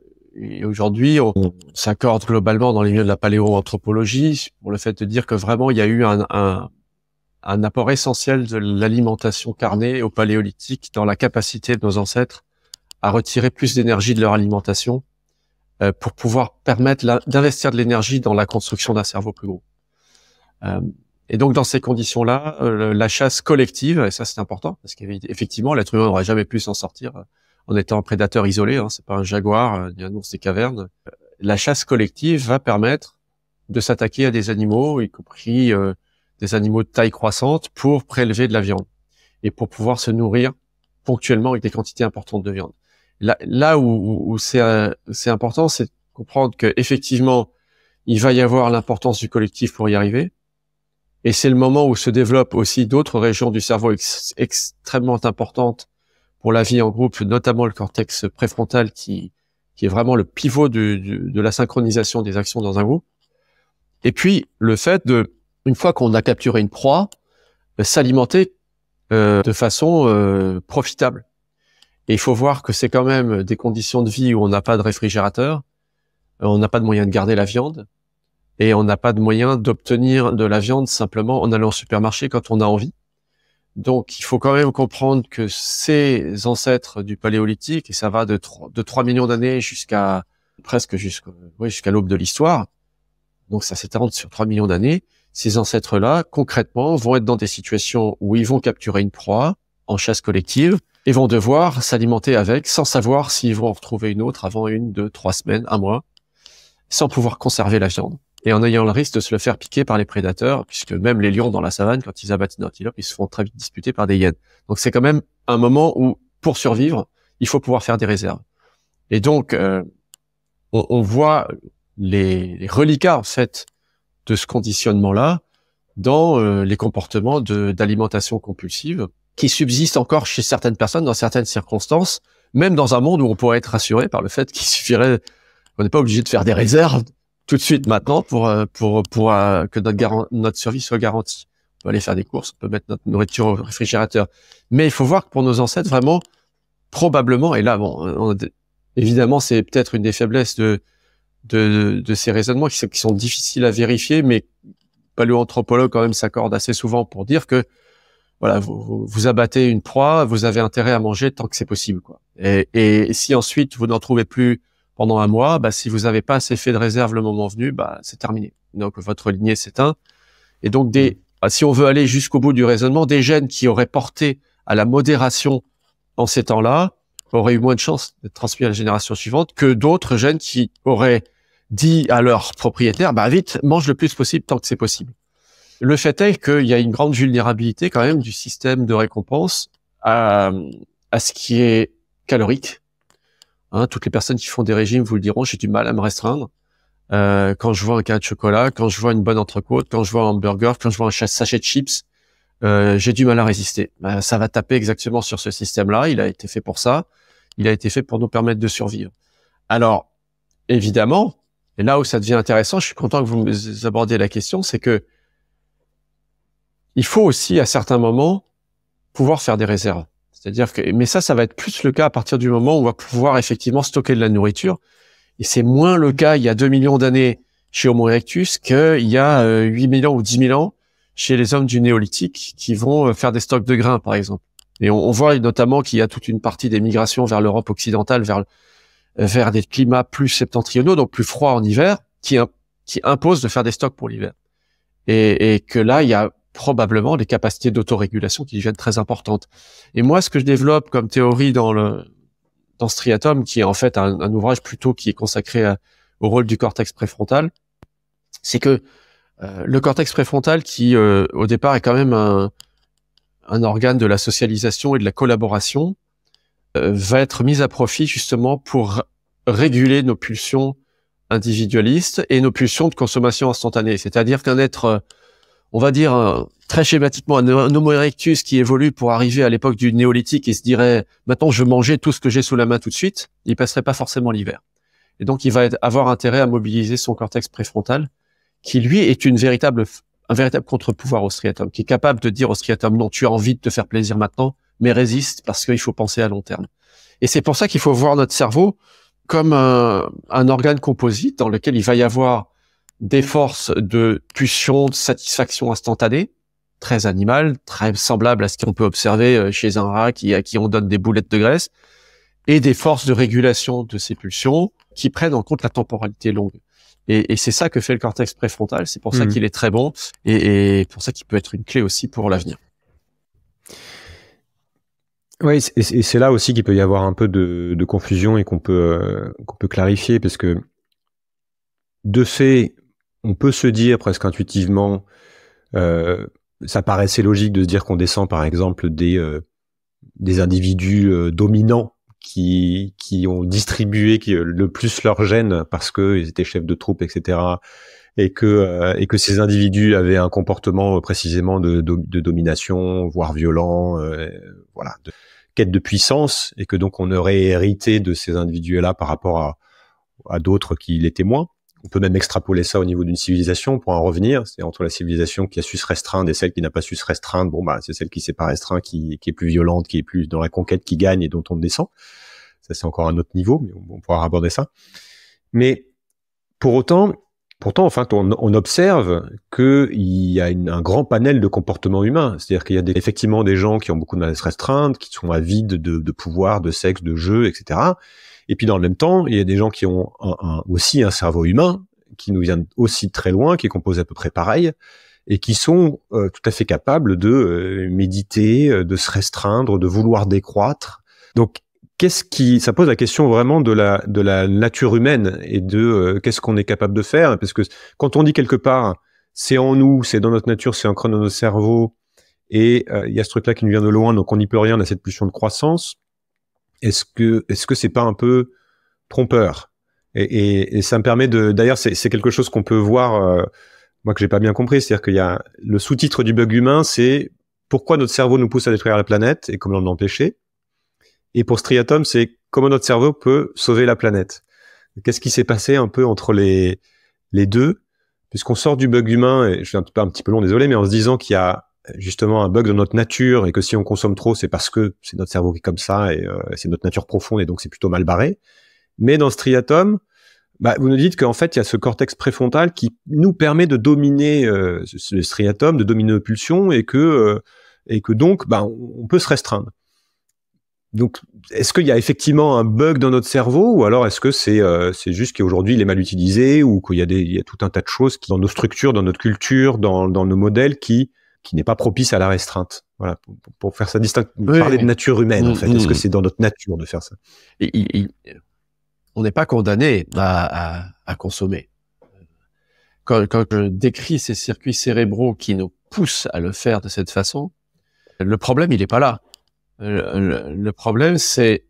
Aujourd'hui, on, s'accorde globalement dans les milieux de la paléoanthropologie pour le fait de dire que vraiment il y a eu un, un, un apport essentiel de l'alimentation carnée au paléolithique dans la capacité de nos ancêtres à retirer plus d'énergie de leur alimentation euh, pour pouvoir permettre d'investir de l'énergie dans la construction d'un cerveau plus gros. Euh, et donc dans ces conditions-là, la chasse collective, et ça c'est important, parce qu'effectivement l'être humain n'aurait jamais pu s'en sortir en étant un prédateur isolé, hein, c'est pas un jaguar, euh, ni un ours des cavernes. Euh, la chasse collective va permettre de s'attaquer à des animaux, y compris euh, des animaux de taille croissante, pour prélever de la viande et pour pouvoir se nourrir ponctuellement avec des quantités importantes de viande. Là, là où, c'est important, c'est comprendre que effectivement, il va y avoir l'importance du collectif pour y arriver, et c'est le moment où se développent aussi d'autres régions du cerveau extrêmement importantes pour la vie en groupe, notamment le cortex préfrontal qui, qui est vraiment le pivot de la synchronisation des actions dans un groupe. Et puis le fait de, une fois qu'on a capturé une proie, euh, s'alimenter euh, de façon euh, profitable. Et il faut voir que c'est quand même des conditions de vie où on n'a pas de réfrigérateur, on n'a pas de moyen de garder la viande, et on n'a pas de moyen d'obtenir de la viande simplement en allant au supermarché quand on a envie. Donc, il faut quand même comprendre que ces ancêtres du paléolithique, et ça va de 3, de millions d'années jusqu'à presque jusqu'à l'aube de l'histoire, donc ça s'étend sur 3 millions d'années, ces ancêtres-là, concrètement, vont être dans des situations où ils vont capturer une proie en chasse collective et vont devoir s'alimenter avec sans savoir s'ils vont en retrouver une autre avant une, deux, trois semaines, un mois, sans pouvoir conserver la viande et en ayant le risque de se le faire piquer par les prédateurs, puisque même les lions dans la savane, quand ils abattent une antilope, ils se font très vite disputer par des hyènes. Donc c'est quand même un moment où, pour survivre, il faut pouvoir faire des réserves. Et donc, euh, on, voit les, reliquats, en fait, de ce conditionnement-là dans euh, les comportements d'alimentation compulsive qui subsistent encore chez certaines personnes dans certaines circonstances, même dans un monde où on pourrait être rassuré par le fait qu'il suffirait, on n'est pas obligé de faire des réserves, tout de suite maintenant pour euh, pour pour euh, que notre garan notre survie soit garantie. On peut aller faire des courses, on peut mettre notre nourriture au réfrigérateur. Mais il faut voir que pour nos ancêtres, vraiment, probablement, et là, bon, euh, évidemment, c'est peut-être une des faiblesses de de, de ces raisonnements qui, sont difficiles à vérifier, mais paléoanthropologue quand même s'accorde assez souvent pour dire que voilà, vous, vous abattez une proie, vous avez intérêt à manger tant que c'est possible, quoi. Et, et si ensuite vous n'en trouvez plus pendant un mois, bah, si vous n'avez pas assez fait de réserve le moment venu, bah, c'est terminé. Donc votre lignée s'éteint. Et donc des, mm. ah, si on veut aller jusqu'au bout du raisonnement, des gènes qui auraient porté à la modération en ces temps-là auraient eu moins de chances d'être transmis à la génération suivante que d'autres gènes qui auraient dit à leur propriétaire, bah vite, mange le plus possible tant que c'est possible. Le fait est qu'il y a une grande vulnérabilité quand même du système de récompense à ce qui est calorique Hein, toutes les personnes qui font des régimes vous le diront, j'ai du mal à me restreindre. Euh, quand je vois un cas de chocolat, quand je vois une bonne entrecôte, quand je vois un burger, quand je vois un sachet de chips, euh, j'ai du mal à résister. Bah, ça va taper exactement sur ce système-là. Il a été fait pour ça. Il a été fait pour nous permettre de survivre. Alors, évidemment, et là où ça devient intéressant, je suis content que vous abordiez la question, c'est que il faut aussi, à certains moments, pouvoir faire des réserves. C'est-à-dire que, mais ça, ça va être plus le cas à partir du moment où on va pouvoir effectivement stocker de la nourriture. Et c'est moins le cas il y a 2 millions d'années chez Homo erectus qu'il y a 8 euh, millions ans ou 10 000 ans chez les hommes du néolithique qui vont euh, faire des stocks de grains, par exemple. Et on, voit notamment qu'il y a toute une partie des migrations vers l'Europe occidentale, vers, euh, vers des climats plus septentrionaux, donc plus froids en hiver, qui, qui imposent de faire des stocks pour l'hiver. Et, et que là, il y a probablement des capacités d'autorégulation qui deviennent très importantes. Et moi, ce que je développe comme théorie dans le dans qui est en fait un, ouvrage plutôt qui est consacré au rôle du cortex préfrontal, c'est que euh, le cortex préfrontal, qui euh, au départ est quand même un, un, organe de la socialisation et de la collaboration, euh, va être mis à profit justement pour réguler nos pulsions individualistes et nos pulsions de consommation instantanée. C'est-à-dire qu'un être on va dire euh, très schématiquement, un, Homo erectus qui évolue pour arriver à l'époque du néolithique et se dirait maintenant je mangeais tout ce que j'ai sous la main tout de suite, il passerait pas forcément l'hiver. Et donc il va avoir intérêt à mobiliser son cortex préfrontal, qui lui est une véritable, un véritable contre-pouvoir au striatum, qui est capable de dire au striatum non, tu as envie de te faire plaisir maintenant, mais résiste parce qu'il faut penser à long terme. Et c'est pour ça qu'il faut voir notre cerveau comme un organe composite dans lequel il va y avoir des forces de pulsion, de satisfaction instantanée, très animale, très semblable à ce qu'on peut observer euh, chez un rat qui, à qui on donne des boulettes de graisse, et des forces de régulation de ces pulsions qui prennent en compte la temporalité longue. Et, c'est ça que fait le cortex préfrontal, c'est pour ça mm. qu'il est très bon et, pour ça qu'il peut être une clé aussi pour l'avenir. Oui, et c'est là aussi qu'il peut y avoir un peu de, confusion et qu'on peut, euh, qu'on peut clarifier parce que de fait, on peut se dire presque intuitivement, euh, ça paraissait logique de se dire qu'on descend par exemple des, euh, des individus euh, dominants qui, qui ont distribué le plus leur gènes parce qu'ils étaient chefs de troupe, etc. Et que, et que ces individus avaient un comportement précisément de, domination, voire violent, voilà, de quête de puissance, et que donc on aurait hérité de ces individus-là par rapport à, à d'autres qui l'étaient moins on peut même extrapoler ça au niveau d'une civilisation pour en revenir. C'est entre la civilisation qui a su se restreindre et celle qui n'a pas su se restreindre. Bon, bah, c'est celle qui s'est pas restreinte, qui, est plus violente, qui est plus dans la conquête, qui gagne et dont on descend. Ça, c'est encore un autre niveau, mais on, pourra aborder ça. Mais pour autant, pourtant, enfin, on, observe qu'il y a un grand panel de comportements humains. C'est-à-dire qu'il y a effectivement des gens qui ont beaucoup de mal à se restreindre, qui sont avides de, de pouvoir, de sexe, de jeu, etc et puis dans le même temps, il y a des gens qui ont un, aussi un cerveau humain, qui nous vient aussi très loin, qui est composé à peu près pareil, et qui sont euh, tout à fait capables de euh, méditer, euh, de se restreindre, de vouloir décroître. Donc qu'est-ce qui ça pose la question vraiment de la de la nature humaine et de qu'est-ce qu'on est capable de faire parce que quand on dit quelque part c'est en nous, c'est dans notre nature, c'est ancré dans nos cerveaux, et il y a ce truc là qui nous vient de loin donc on n'y peut rien, on a cette pulsion de croissance est-ce que est-ce que c'est pas un peu trompeur et, ça me permet de. D'ailleurs, c'est quelque chose qu'on peut voir. Euh, moi, que j'ai pas bien compris, c'est-à-dire qu'il y a le sous-titre du bug humain, c'est pourquoi notre cerveau nous pousse à détruire la planète et comment l'empêcher. Et pour Striatum, c'est comment notre cerveau peut sauver la planète. Qu'est-ce qui s'est passé un peu entre les les deux, puisqu'on sort du bug humain et je suis un un petit peu long, désolé, mais en se disant qu'il y a justement un bug de notre nature et que si on consomme trop, c'est parce que c'est notre cerveau qui est comme ça et euh, c'est notre nature profonde et donc c'est plutôt mal barré. Mais dans ce triatome, bah, vous nous dites qu'en fait, il y a ce cortex préfrontal qui nous permet de dominer le euh, striatum, de dominer nos pulsions et que, euh, et que donc, bah, on peut se restreindre. Donc, est-ce qu'il y a effectivement un bug dans notre cerveau ou alors est-ce que c'est c'est juste qu'aujourd'hui il est mal utilisé ou qu'il y, a tout un tas de choses qui, dans nos structures, dans notre culture, dans nos modèles qui qui n'est pas propice à la restreinte. Voilà, pour, faire ça distinct, parler de nature humaine, en mm, fait. Est-ce mm. que c'est dans notre nature de faire ça On n'est pas condamné à, consommer. Quand, je décris ces circuits cérébraux qui nous poussent à le faire de cette façon, le problème, il n'est pas là. le, problème, c'est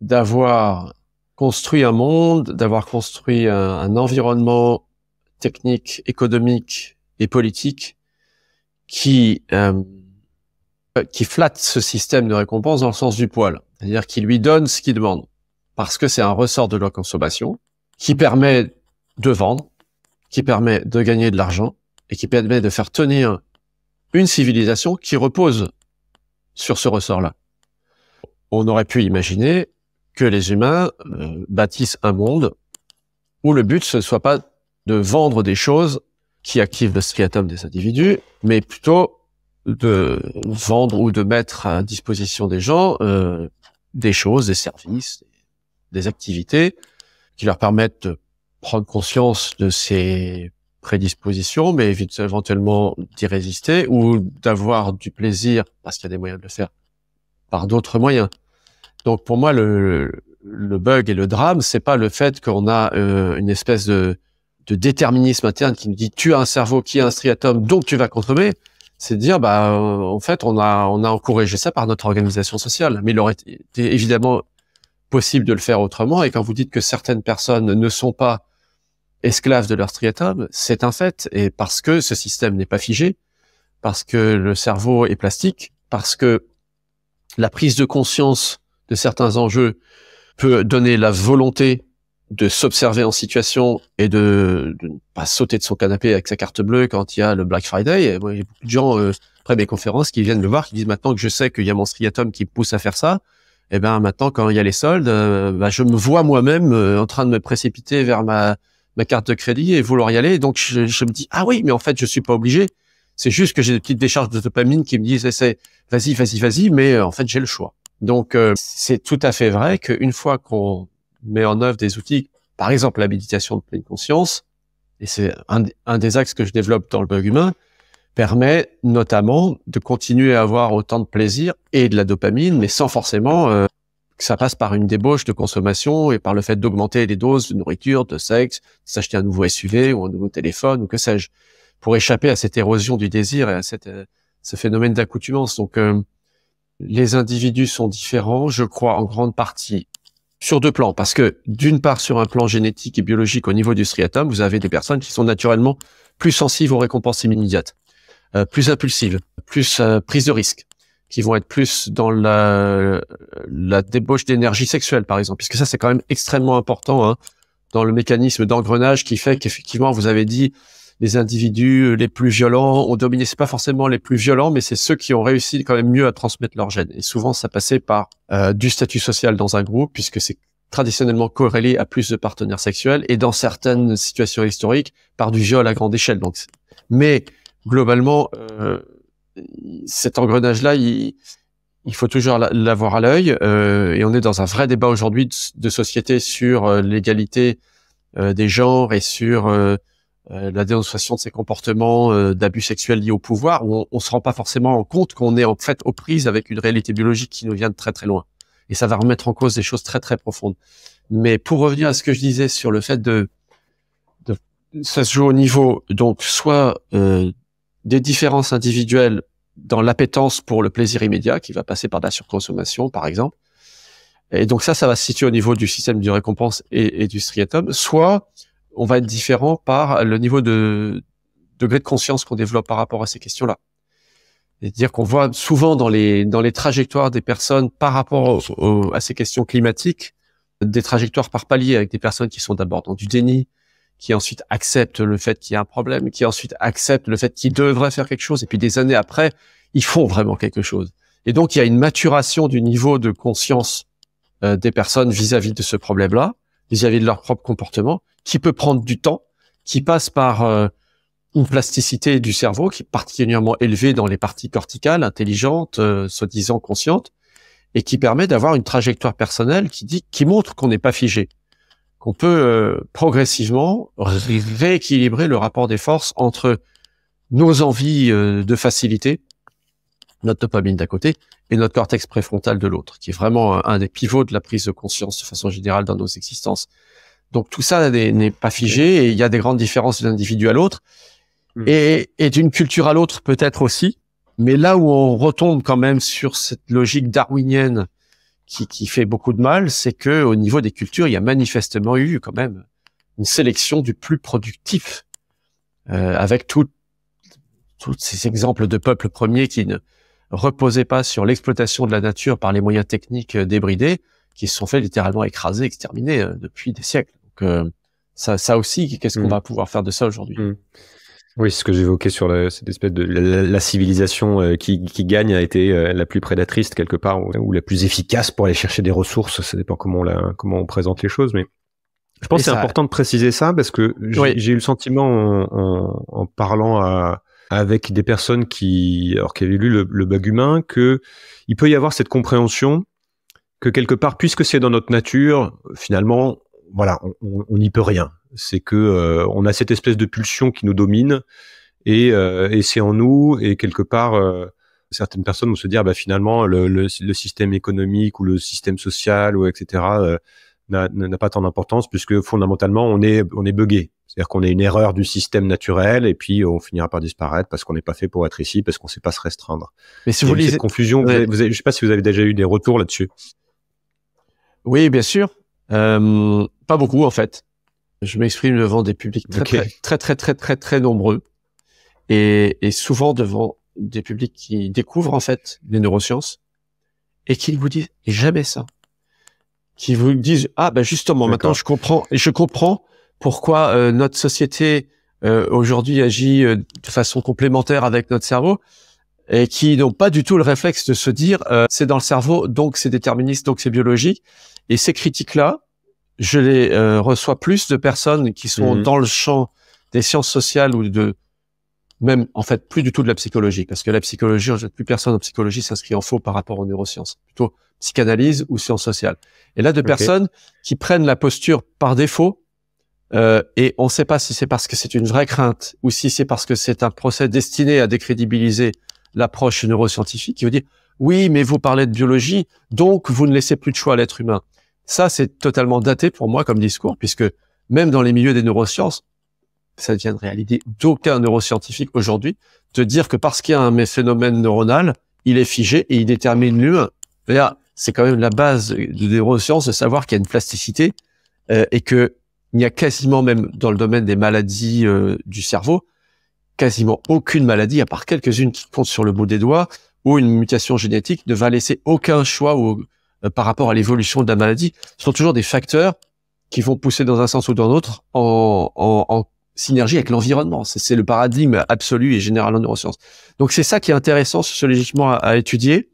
d'avoir construit un monde, d'avoir construit un, environnement technique, économique et politique qui euh, euh, qui flatte ce système de récompense dans le sens du poil, c'est-à-dire qui lui donne ce qu'il demande, parce que c'est un ressort de leur consommation qui permet de vendre, qui permet de gagner de l'argent et qui permet de faire tenir une civilisation qui repose sur ce ressort-là. On aurait pu imaginer que les humains euh, bâtissent un monde où le but ne soit pas de vendre des choses qui active le striatum des individus, mais plutôt de vendre ou de mettre à disposition des gens euh, des choses, des services, des activités qui leur permettent de prendre conscience de ces prédispositions, mais éventuellement d'y résister ou d'avoir du plaisir, parce qu'il y a des moyens de le faire, par d'autres moyens. Donc pour moi, le, bug et le drame, c'est pas le fait qu'on a euh, une espèce de de déterminisme interne qui nous dit tu as un cerveau qui est un striatum, donc tu vas consommer, c'est de dire bah euh, en fait on a on a encouragé ça par notre organisation sociale, mais il aurait été évidemment possible de le faire autrement. Et quand vous dites que certaines personnes ne sont pas esclaves de leur striatum, c'est un fait, et parce que ce système n'est pas figé, parce que le cerveau est plastique, parce que la prise de conscience de certains enjeux peut donner la volonté de s'observer en situation et de, ne pas sauter de son canapé avec sa carte bleue quand il y a le Black Friday. Et moi, il y a beaucoup de gens euh, après mes conférences qui viennent me voir, qui disent maintenant que je sais qu'il y a mon striatum qui pousse à faire ça. Et eh ben maintenant, quand il y a les soldes, euh, bah, je me vois moi-même euh, en train de me précipiter vers ma, ma carte de crédit et vouloir y aller. Donc je, me dis ah oui, mais en fait je suis pas obligé. C'est juste que j'ai des petites décharges de dopamine qui me disent eh, c'est vas-y, vas-y, vas-y, mais en fait j'ai le choix. Donc c'est tout à fait vrai qu'une fois qu'on mais en œuvre des outils, par exemple la méditation de pleine conscience, et c'est un, des axes que je développe dans le bug humain, permet notamment de continuer à avoir autant de plaisir et de la dopamine, mais sans forcément euh, que ça passe par une débauche de consommation et par le fait d'augmenter les doses de nourriture, de sexe, d'acheter s'acheter un nouveau SUV ou un nouveau téléphone ou que sais-je, pour échapper à cette érosion du désir et à cette, euh, ce phénomène d'accoutumance. Donc, euh, les individus sont différents, je crois, en grande partie sur deux plans, parce que d'une part, sur un plan génétique et biologique au niveau du striatum, vous avez des personnes qui sont naturellement plus sensibles aux récompenses immédiates, euh, plus impulsives, plus euh, prises de risque, qui vont être plus dans la, la débauche d'énergie sexuelle, par exemple, puisque ça, c'est quand même extrêmement important hein, dans le mécanisme d'engrenage qui fait qu'effectivement, vous avez dit, les individus euh, les plus violents ont dominé. C'est pas forcément les plus violents, mais c'est ceux qui ont réussi quand même mieux à transmettre leur gènes. Et souvent, ça passait par euh, du statut social dans un groupe, puisque c'est traditionnellement corrélé à plus de partenaires sexuels, et dans certaines situations historiques, par du viol à grande échelle. Donc, mais globalement, euh, cet engrenage-là, il, faut toujours l'avoir à l'œil. et on est dans un vrai débat aujourd'hui de, société sur l'égalité des genres et sur euh, la dénonciation de ces comportements euh, d'abus sexuels liés au pouvoir, on, on se rend pas forcément compte qu'on est en fait aux prises avec une réalité biologique qui nous vient de très très loin. Et ça va remettre en cause des choses très très profondes. Mais pour revenir à ce que je disais sur le fait de, de ça se joue au niveau donc soit euh, des différences individuelles dans l'appétence pour le plaisir immédiat qui va passer par la surconsommation par exemple. Et donc ça, ça va se situer au niveau du système de récompense et du striatum, soit on va être différent par le niveau de degré de conscience qu'on développe par rapport à ces questions-là. C'est-à-dire qu'on voit souvent dans les dans les trajectoires des personnes par rapport à ces questions climatiques des trajectoires par palier avec des personnes qui sont d'abord dans du déni, qui ensuite acceptent le fait qu'il y a un problème, qui ensuite acceptent le fait qu'ils devraient faire quelque chose, et puis des années après, ils font vraiment quelque chose. Et donc il y a une maturation du niveau de conscience euh, des personnes vis à -vis de ce problème-là, vis-à-vis de leur propre comportement, qui peut prendre du temps, qui passe par euh, une plasticité du cerveau qui est particulièrement élevée dans les parties corticales, intelligentes, euh, soi-disant conscientes, et qui permet d'avoir une trajectoire personnelle qui dit, qui montre qu'on n'est pas figé, qu'on peut euh, progressivement rééquilibrer le rapport des forces entre nos envies de facilité, notre dopamine d'un côté, et notre cortex préfrontal de l'autre, qui est vraiment un des pivots de la prise de conscience de façon générale dans nos existences. Donc tout ça n'est pas figé et il y a des grandes différences d'un individu à l'autre mm. et, d'une culture à l'autre peut-être aussi. Mais là où on retombe quand même sur cette logique darwinienne qui, fait beaucoup de mal, c'est que au niveau des cultures, il y a manifestement eu quand même une sélection du plus productif, euh, avec tous ces exemples de peuples premiers qui ne reposaient pas sur l'exploitation de la nature par les moyens techniques débridés, qui se sont fait littéralement écraser, exterminer euh, depuis des siècles ça, ça aussi, qu'est-ce qu'on mm. va pouvoir faire de ça aujourd'hui mm. Oui, Oui, ce que j'évoquais sur cette espèce de la, civilisation euh, qui, qui, gagne a été euh, la plus prédatrice quelque part ou, la plus efficace pour aller chercher des ressources. Ça dépend comment on, la, comment on présente les choses, mais je pense que c'est important de préciser ça parce que j'ai eu le sentiment en, parlant avec des personnes qui, alors, qui avaient lu le, bug humain que il peut y avoir cette compréhension que quelque part, puisque c'est dans notre nature, finalement, voilà, on n'y peut rien. C'est que euh, on a cette espèce de pulsion qui nous domine et, euh, c'est en nous et quelque part euh, certaines personnes vont se dire bah finalement le, système économique ou le système social ou etc n'a pas tant d'importance puisque fondamentalement on est on est buggé. C'est-à-dire qu'on est une erreur du système naturel et puis on finira par disparaître parce qu'on n'est pas fait pour être ici parce qu'on ne sait pas se restreindre. Mais si vous lisez cette confusion, vous je ne sais pas si vous avez déjà eu des retours là-dessus. Oui, bien sûr. Euh, pas beaucoup, en fait. Je m'exprime devant des publics très, très, très, très, très, nombreux. Et, et souvent devant des publics qui découvrent, en fait, les neurosciences et qui vous disent, jamais ça. Qui vous disent, ah, ben, justement, maintenant, je comprends, et je comprends pourquoi euh, notre société euh, aujourd'hui agit euh, de façon complémentaire avec notre cerveau et qui n'ont pas du tout le réflexe de se dire c'est dans le cerveau, donc c'est déterministe, donc c'est biologique. Et ces critiques-là, je les euh, reçois plus de personnes qui sont mhm. dans le champ des sciences sociales ou de même en fait plus du tout de la psychologie parce que la psychologie plus personne en psychologie s'inscrit en faux par rapport aux neurosciences plutôt psychanalyse ou sciences sociales et là de personnes qui prennent la posture par défaut euh, et on ne sait pas si c'est parce que c'est une vraie crainte ou si c'est parce que c'est un procès destiné à décrédibiliser l'approche neuroscientifique qui veut dire oui mais vous parlez de biologie donc vous ne laissez plus de choix à l'être humain ça, c'est totalement daté pour moi comme discours, puisque même dans les milieux des neurosciences, ça devient réalité d'aucun neuroscientifique aujourd'hui de dire que parce qu'il y a un phénomène neuronal, il est figé et il détermine l'humain. C'est quand même la base des neurosciences de savoir qu'il y a une plasticité euh, et qu'il n'y a quasiment même dans le domaine des maladies euh, du cerveau, quasiment aucune maladie, à part quelques-unes qui comptent sur le bout des doigts, ou une mutation génétique ne va laisser aucun choix ou euh, par rapport à l'évolution de la maladie, ce sont toujours des facteurs qui vont pousser dans un sens ou dans l'autre en, synergie avec l'environnement. C'est le paradigme absolu et général en neurosciences. Donc c'est ça qui est intéressant sociologiquement à, à étudier.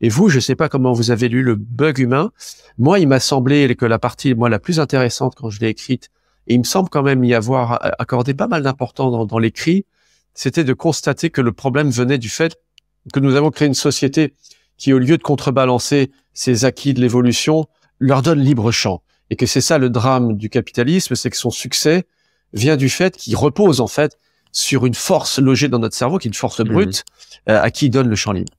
Et vous, je ne sais pas comment vous avez lu le bug humain. Moi, il m'a semblé que la partie moi la plus intéressante quand je l'ai écrite, et il me semble quand même y avoir accordé pas mal d'importance dans, dans l'écrit, c'était de constater que le problème venait du fait que nous avons créé une société qui, au lieu de contrebalancer ces acquis de l'évolution leur donnent libre champ. Et que c'est ça le drame du capitalisme, c'est que son succès vient du fait qu'il repose en fait sur une force logée dans notre cerveau, qui est une force mhm. brute, euh, à qui il donne le champ libre.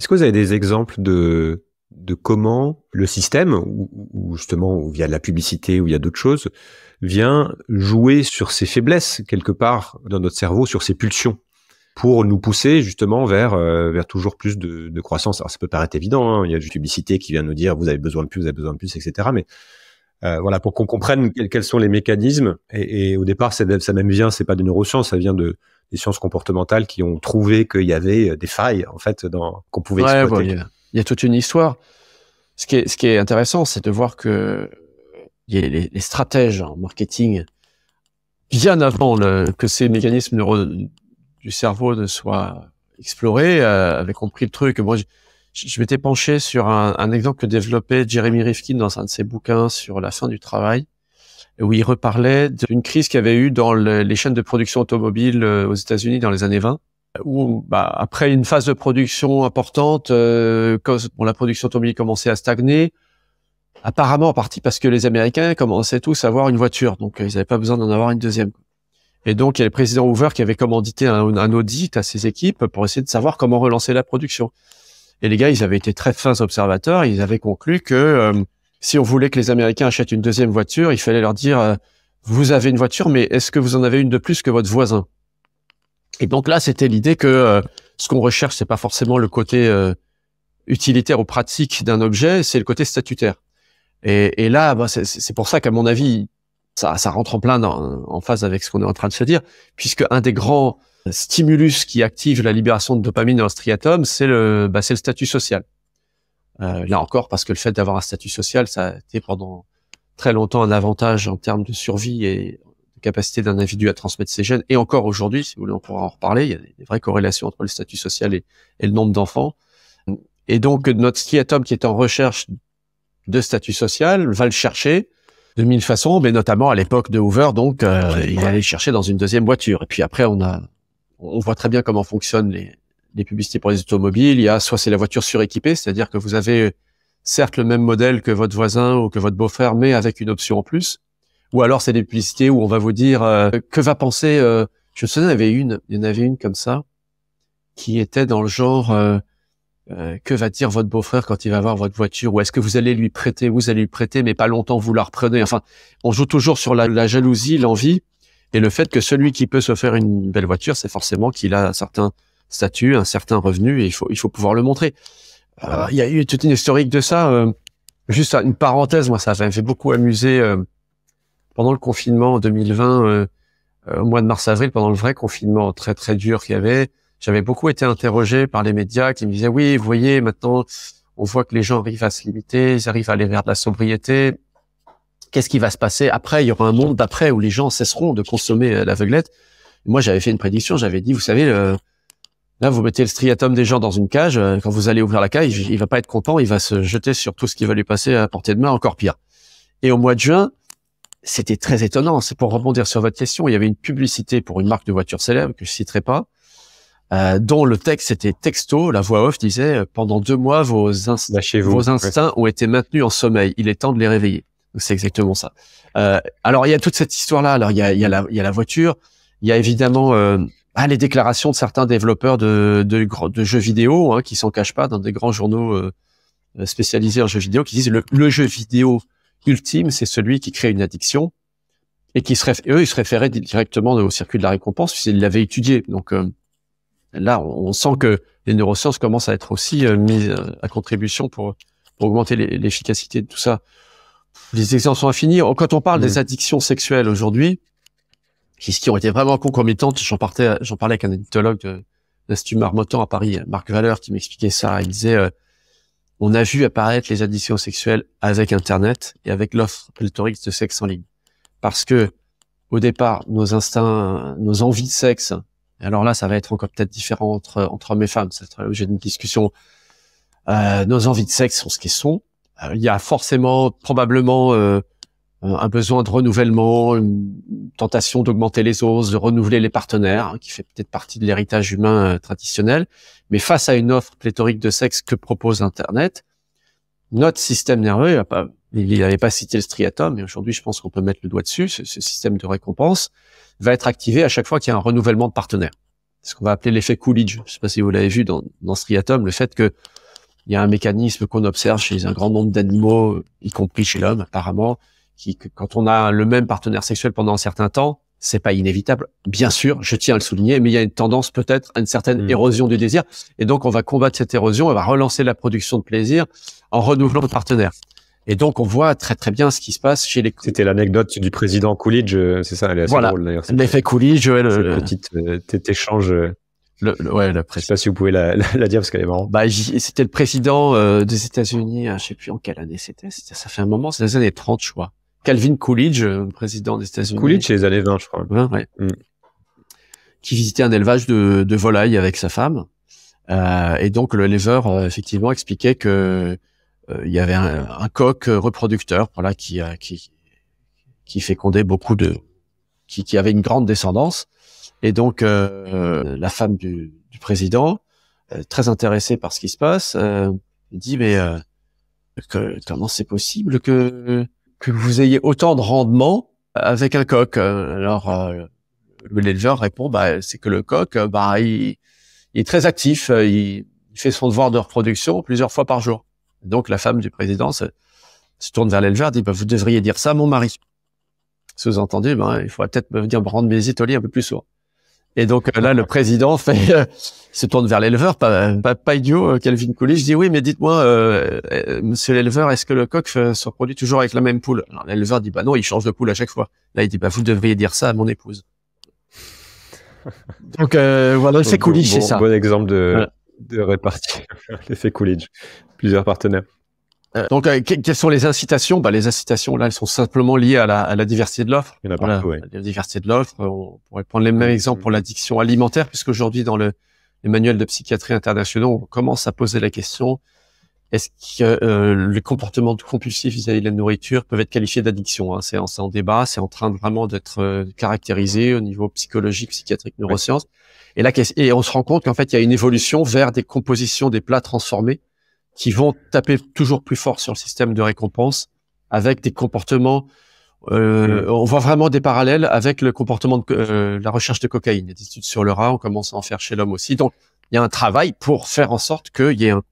Est-ce que vous avez des exemples de, de comment le système, ou, justement via la publicité, ou via d'autres choses, vient jouer sur ses faiblesses quelque part dans notre cerveau, sur ses pulsions pour nous pousser justement vers euh, vers toujours plus de, de croissance. Alors ça peut paraître évident, hein, il y a du publicité qui vient nous dire vous avez besoin de plus, vous avez besoin de plus, etc. Mais euh, voilà, pour qu'on comprenne quels, sont les mécanismes. Et, et au départ, ça, ça même vient, c'est pas de neurosciences, ça vient de des sciences comportementales qui ont trouvé qu'il y avait euh, des failles en fait dans qu'on pouvait exploiter. il, y, a, toute une histoire. Ce qui est, ce qui est intéressant, c'est de voir que euh, les, stratèges en marketing bien avant le, que ces mécanismes neuro, du cerveau ne soit exploré, euh, avait compris le truc. Moi, je, m'étais penché sur un, exemple que développait Jeremy Rifkin dans un de ses bouquins sur la fin du travail, où il reparlait d'une crise qu'il avait eu dans les chaînes de production automobile euh, aux États-Unis dans les années 20 où bah, après une phase de production importante, euh, la production automobile commençait à stagner, apparemment en partie parce que les Américains commençaient tous à avoir une voiture, donc ils n'avaient pas besoin d'en avoir une deuxième. Et donc, il y a le président Hoover qui avait commandité un, audit à ses équipes pour essayer de savoir comment relancer la production. Et les gars, ils avaient été très fins observateurs. Ils avaient conclu que euh, si on voulait que les Américains achètent une deuxième voiture, il fallait leur dire euh, vous avez une voiture, mais est-ce que vous en avez une de plus que votre voisin Et donc là, c'était l'idée que euh, ce qu'on recherche, c'est pas forcément le côté utilitaire ou pratique d'un objet, c'est le côté statutaire. Et, là, bah, c'est pour ça qu'à mon avis, ça, ça rentre en plein dans, en phase avec ce qu'on est en train de se dire, puisque un des grands stimulus qui active la libération de dopamine dans le striatum, c'est le, bah, c'est le statut social. Euh, là encore, parce que le fait d'avoir un statut social, ça a été pendant très longtemps un avantage en termes de survie et de capacité d'un individu à transmettre ses gènes. Et encore aujourd'hui, si vous voulez, on pourra en reparler, il y a des vraies corrélations entre le statut social et, et le nombre d'enfants. Et donc, notre striatum qui est en recherche de statut social va le chercher, de mille façons, mais notamment à l'époque de Hoover, donc euh, il allait chercher dans une deuxième voiture. Et puis après, on a, on voit très bien comment fonctionnent les, les publicités pour les automobiles. Il y a soit c'est la voiture suréquipée, c'est-à-dire que vous avez certes le même modèle que votre voisin ou que votre beau-frère, mais avec une option en plus. Ou alors c'est des publicités où on va vous dire euh, que va penser. Euh, je sais avait une, il y en avait une comme ça qui était dans le genre euh, que va dire votre beau-frère quand il va voir votre voiture ou est-ce que vous allez lui prêter vous allez lui prêter mais pas longtemps vous la reprenez enfin on joue toujours sur la, jalousie l'envie et le fait que celui qui peut se faire une belle voiture c'est forcément qu'il a un certain statut un certain revenu et il faut il faut pouvoir le montrer euh, il y a eu toute une historique de ça euh, juste une parenthèse moi ça m'a fait beaucoup amusé. pendant le confinement en 2020 au mois de mars avril pendant le vrai confinement très très dur qu'il y avait j'avais beaucoup été interrogé par les médias qui me disaient oui, vous voyez, maintenant, on voit que les gens arrivent à se limiter, ils arrivent à aller vers de la sobriété. Qu'est-ce qui va se passer après Il y aura un monde d'après où les gens cesseront de consommer euh, l'aveuglette. Moi, j'avais fait une prédiction. J'avais dit, vous savez, là, vous mettez le striatum des gens dans une cage. Euh, quand vous allez ouvrir la cage, il, il va pas être content. Il va se jeter sur tout ce qui va lui passer à portée de main, encore pire. Et au mois de juin, c'était très étonnant. C'est pour rebondir sur votre question. Il y avait une publicité pour une marque de voiture célèbre que je citerai pas, euh, dont le texte était texto, la voix off disait euh, pendant deux mois vos, vos instincts ont été maintenus en sommeil, il est temps de les réveiller. C'est exactement ça. Euh, alors il y a toute cette histoire là. Alors il y a, y a, la, voiture, il y a évidemment euh, ah, les déclarations de certains développeurs de, de, jeux vidéo hein, qui s'en cachent pas dans des grands journaux spécialisés en jeux vidéo qui disent le, jeu vidéo ultime c'est celui qui crée une addiction et qui se eux ils se référaient directement au circuit de la récompense puisqu'ils l'avaient étudié donc là, on sent que les neurosciences commencent à être aussi euh, mises euh, à contribution pour, augmenter l'efficacité de tout ça. Les exemples sont infinis. Oh, quand on parle des mmh. addictions sexuelles aujourd'hui, qui, qui ont été vraiment concomitantes, j'en parlais, avec un addictologue de l'Institut Marmottan à Paris, Marc Valeur, qui m'expliquait ça. Il disait, euh, on a vu apparaître les addictions sexuelles avec Internet et avec l'offre pléthorique de sexe en ligne. Parce que, au départ, nos instincts, nos envies de sexe alors là, ça va être encore peut-être différent entre, entre hommes et femmes. Ça sera l'objet d'une discussion. Euh, nos envies de sexe sont ce qu'elles sont. Euh, il y a forcément, probablement, euh, un besoin de renouvellement, une tentation d'augmenter les os, de renouveler les partenaires, hein, qui fait peut-être partie de l'héritage humain traditionnel. Mais face à une offre pléthorique de sexe que propose Internet, notre système nerveux, il pas, il n'avait pas cité le striatum, mais aujourd'hui, je pense qu'on peut mettre le doigt dessus. Ce, système de récompense va être activé à chaque fois qu'il y a un renouvellement de partenaire. Ce qu'on va appeler l'effet Coolidge. Je ne sais pas si vous l'avez vu dans, dans striatum, le fait que il y a un mécanisme qu'on observe chez un grand nombre d'animaux, y compris chez l'homme apparemment, qui quand on a le même partenaire sexuel pendant un certain temps, c'est pas inévitable. Bien sûr, je tiens à le souligner, mais il y a une tendance peut-être à une certaine hmm. érosion du désir, et donc on va combattre cette érosion, on va relancer la production de plaisir en renouvelant le partenaire. Et donc, on voit très très bien ce qui se passe chez les. C'était l'anecdote du président Coolidge, euh, c'est ça, elle est assez drôle d'ailleurs. L'effet Coolidge, le, petit euh, échange. Euh, le, le, ouais, le président. Je sais pas si vous pouvez la, la, dire parce qu'elle est marrante. Bah, c'était le président euh, des États-Unis, hein, je sais plus en quelle année c'était. Ça fait un moment, c'est les années 30, je crois. Calvin Coolidge, président des États-Unis. Coolidge, c'est les années 20, je crois. 20, ouais. Mm. Qui visitait un élevage de, de volailles avec sa femme. et donc, le éleveur, effectivement, expliquait que euh, il y avait un, coq euh, reproducteur, voilà, qui, qui, qui fécondait beaucoup de, qui, qui avait une grande descendance. Et donc, euh, la femme du, du président, très intéressée par ce qui se passe, dit mais que, comment c'est possible que que vous ayez autant de rendement avec un coq Alors, l'éleveur répond bah c'est que le coq bah il, est très actif, il fait son devoir de reproduction plusieurs fois par jour. Donc la femme du président se, tourne vers l'éleveur et dit bah, Vous devriez dire ça à mon mari. Sous-entendu, ben, il faudrait peut-être venir me rendre mes étoliers un peu plus souvent. Et donc euh, là, le président fait, euh, se tourne vers l'éleveur, pas, pas, idiot, Calvin euh, Coolidge dit oui, mais dites-moi, monsieur l'éleveur, est-ce que le coq se reproduit toujours avec la même poule l'éleveur dit bah non, il change de poule à chaque fois. Là, il dit bah vous devriez dire ça à mon épouse. donc voilà, c'est Coolidge, c'est ça. Bon exemple de, répartie, de l'effet Coolidge plusieurs partenaires. Euh, donc, euh, quelles sont les incitations bah, Les incitations, là, elles sont simplement liées à la, diversité de l'offre. la, diversité de l'offre, euh, on pourrait prendre les mêmes exemples pour l'addiction alimentaire, puisque aujourd'hui, dans le, les manuels de psychiatrie internationaux, on commence à poser la question, est-ce que les comportements compulsifs vis-à-vis de la nourriture peuvent être qualifiés d'addiction hein C'est en, débat, c'est en train de, vraiment d'être caractérisé au niveau psychologique, psychiatrique, neurosciences. Et, là, et on se rend compte qu'en fait, il y a une évolution vers des compositions des plats transformés qui vont taper toujours plus fort sur le système de récompense avec des comportements. Euh, on voit vraiment des parallèles avec le comportement de euh, la recherche de cocaïne. Il y a des études sur le rat, on commence à en faire chez l'homme aussi. Donc, il y a un travail pour faire en sorte qu'il y ait un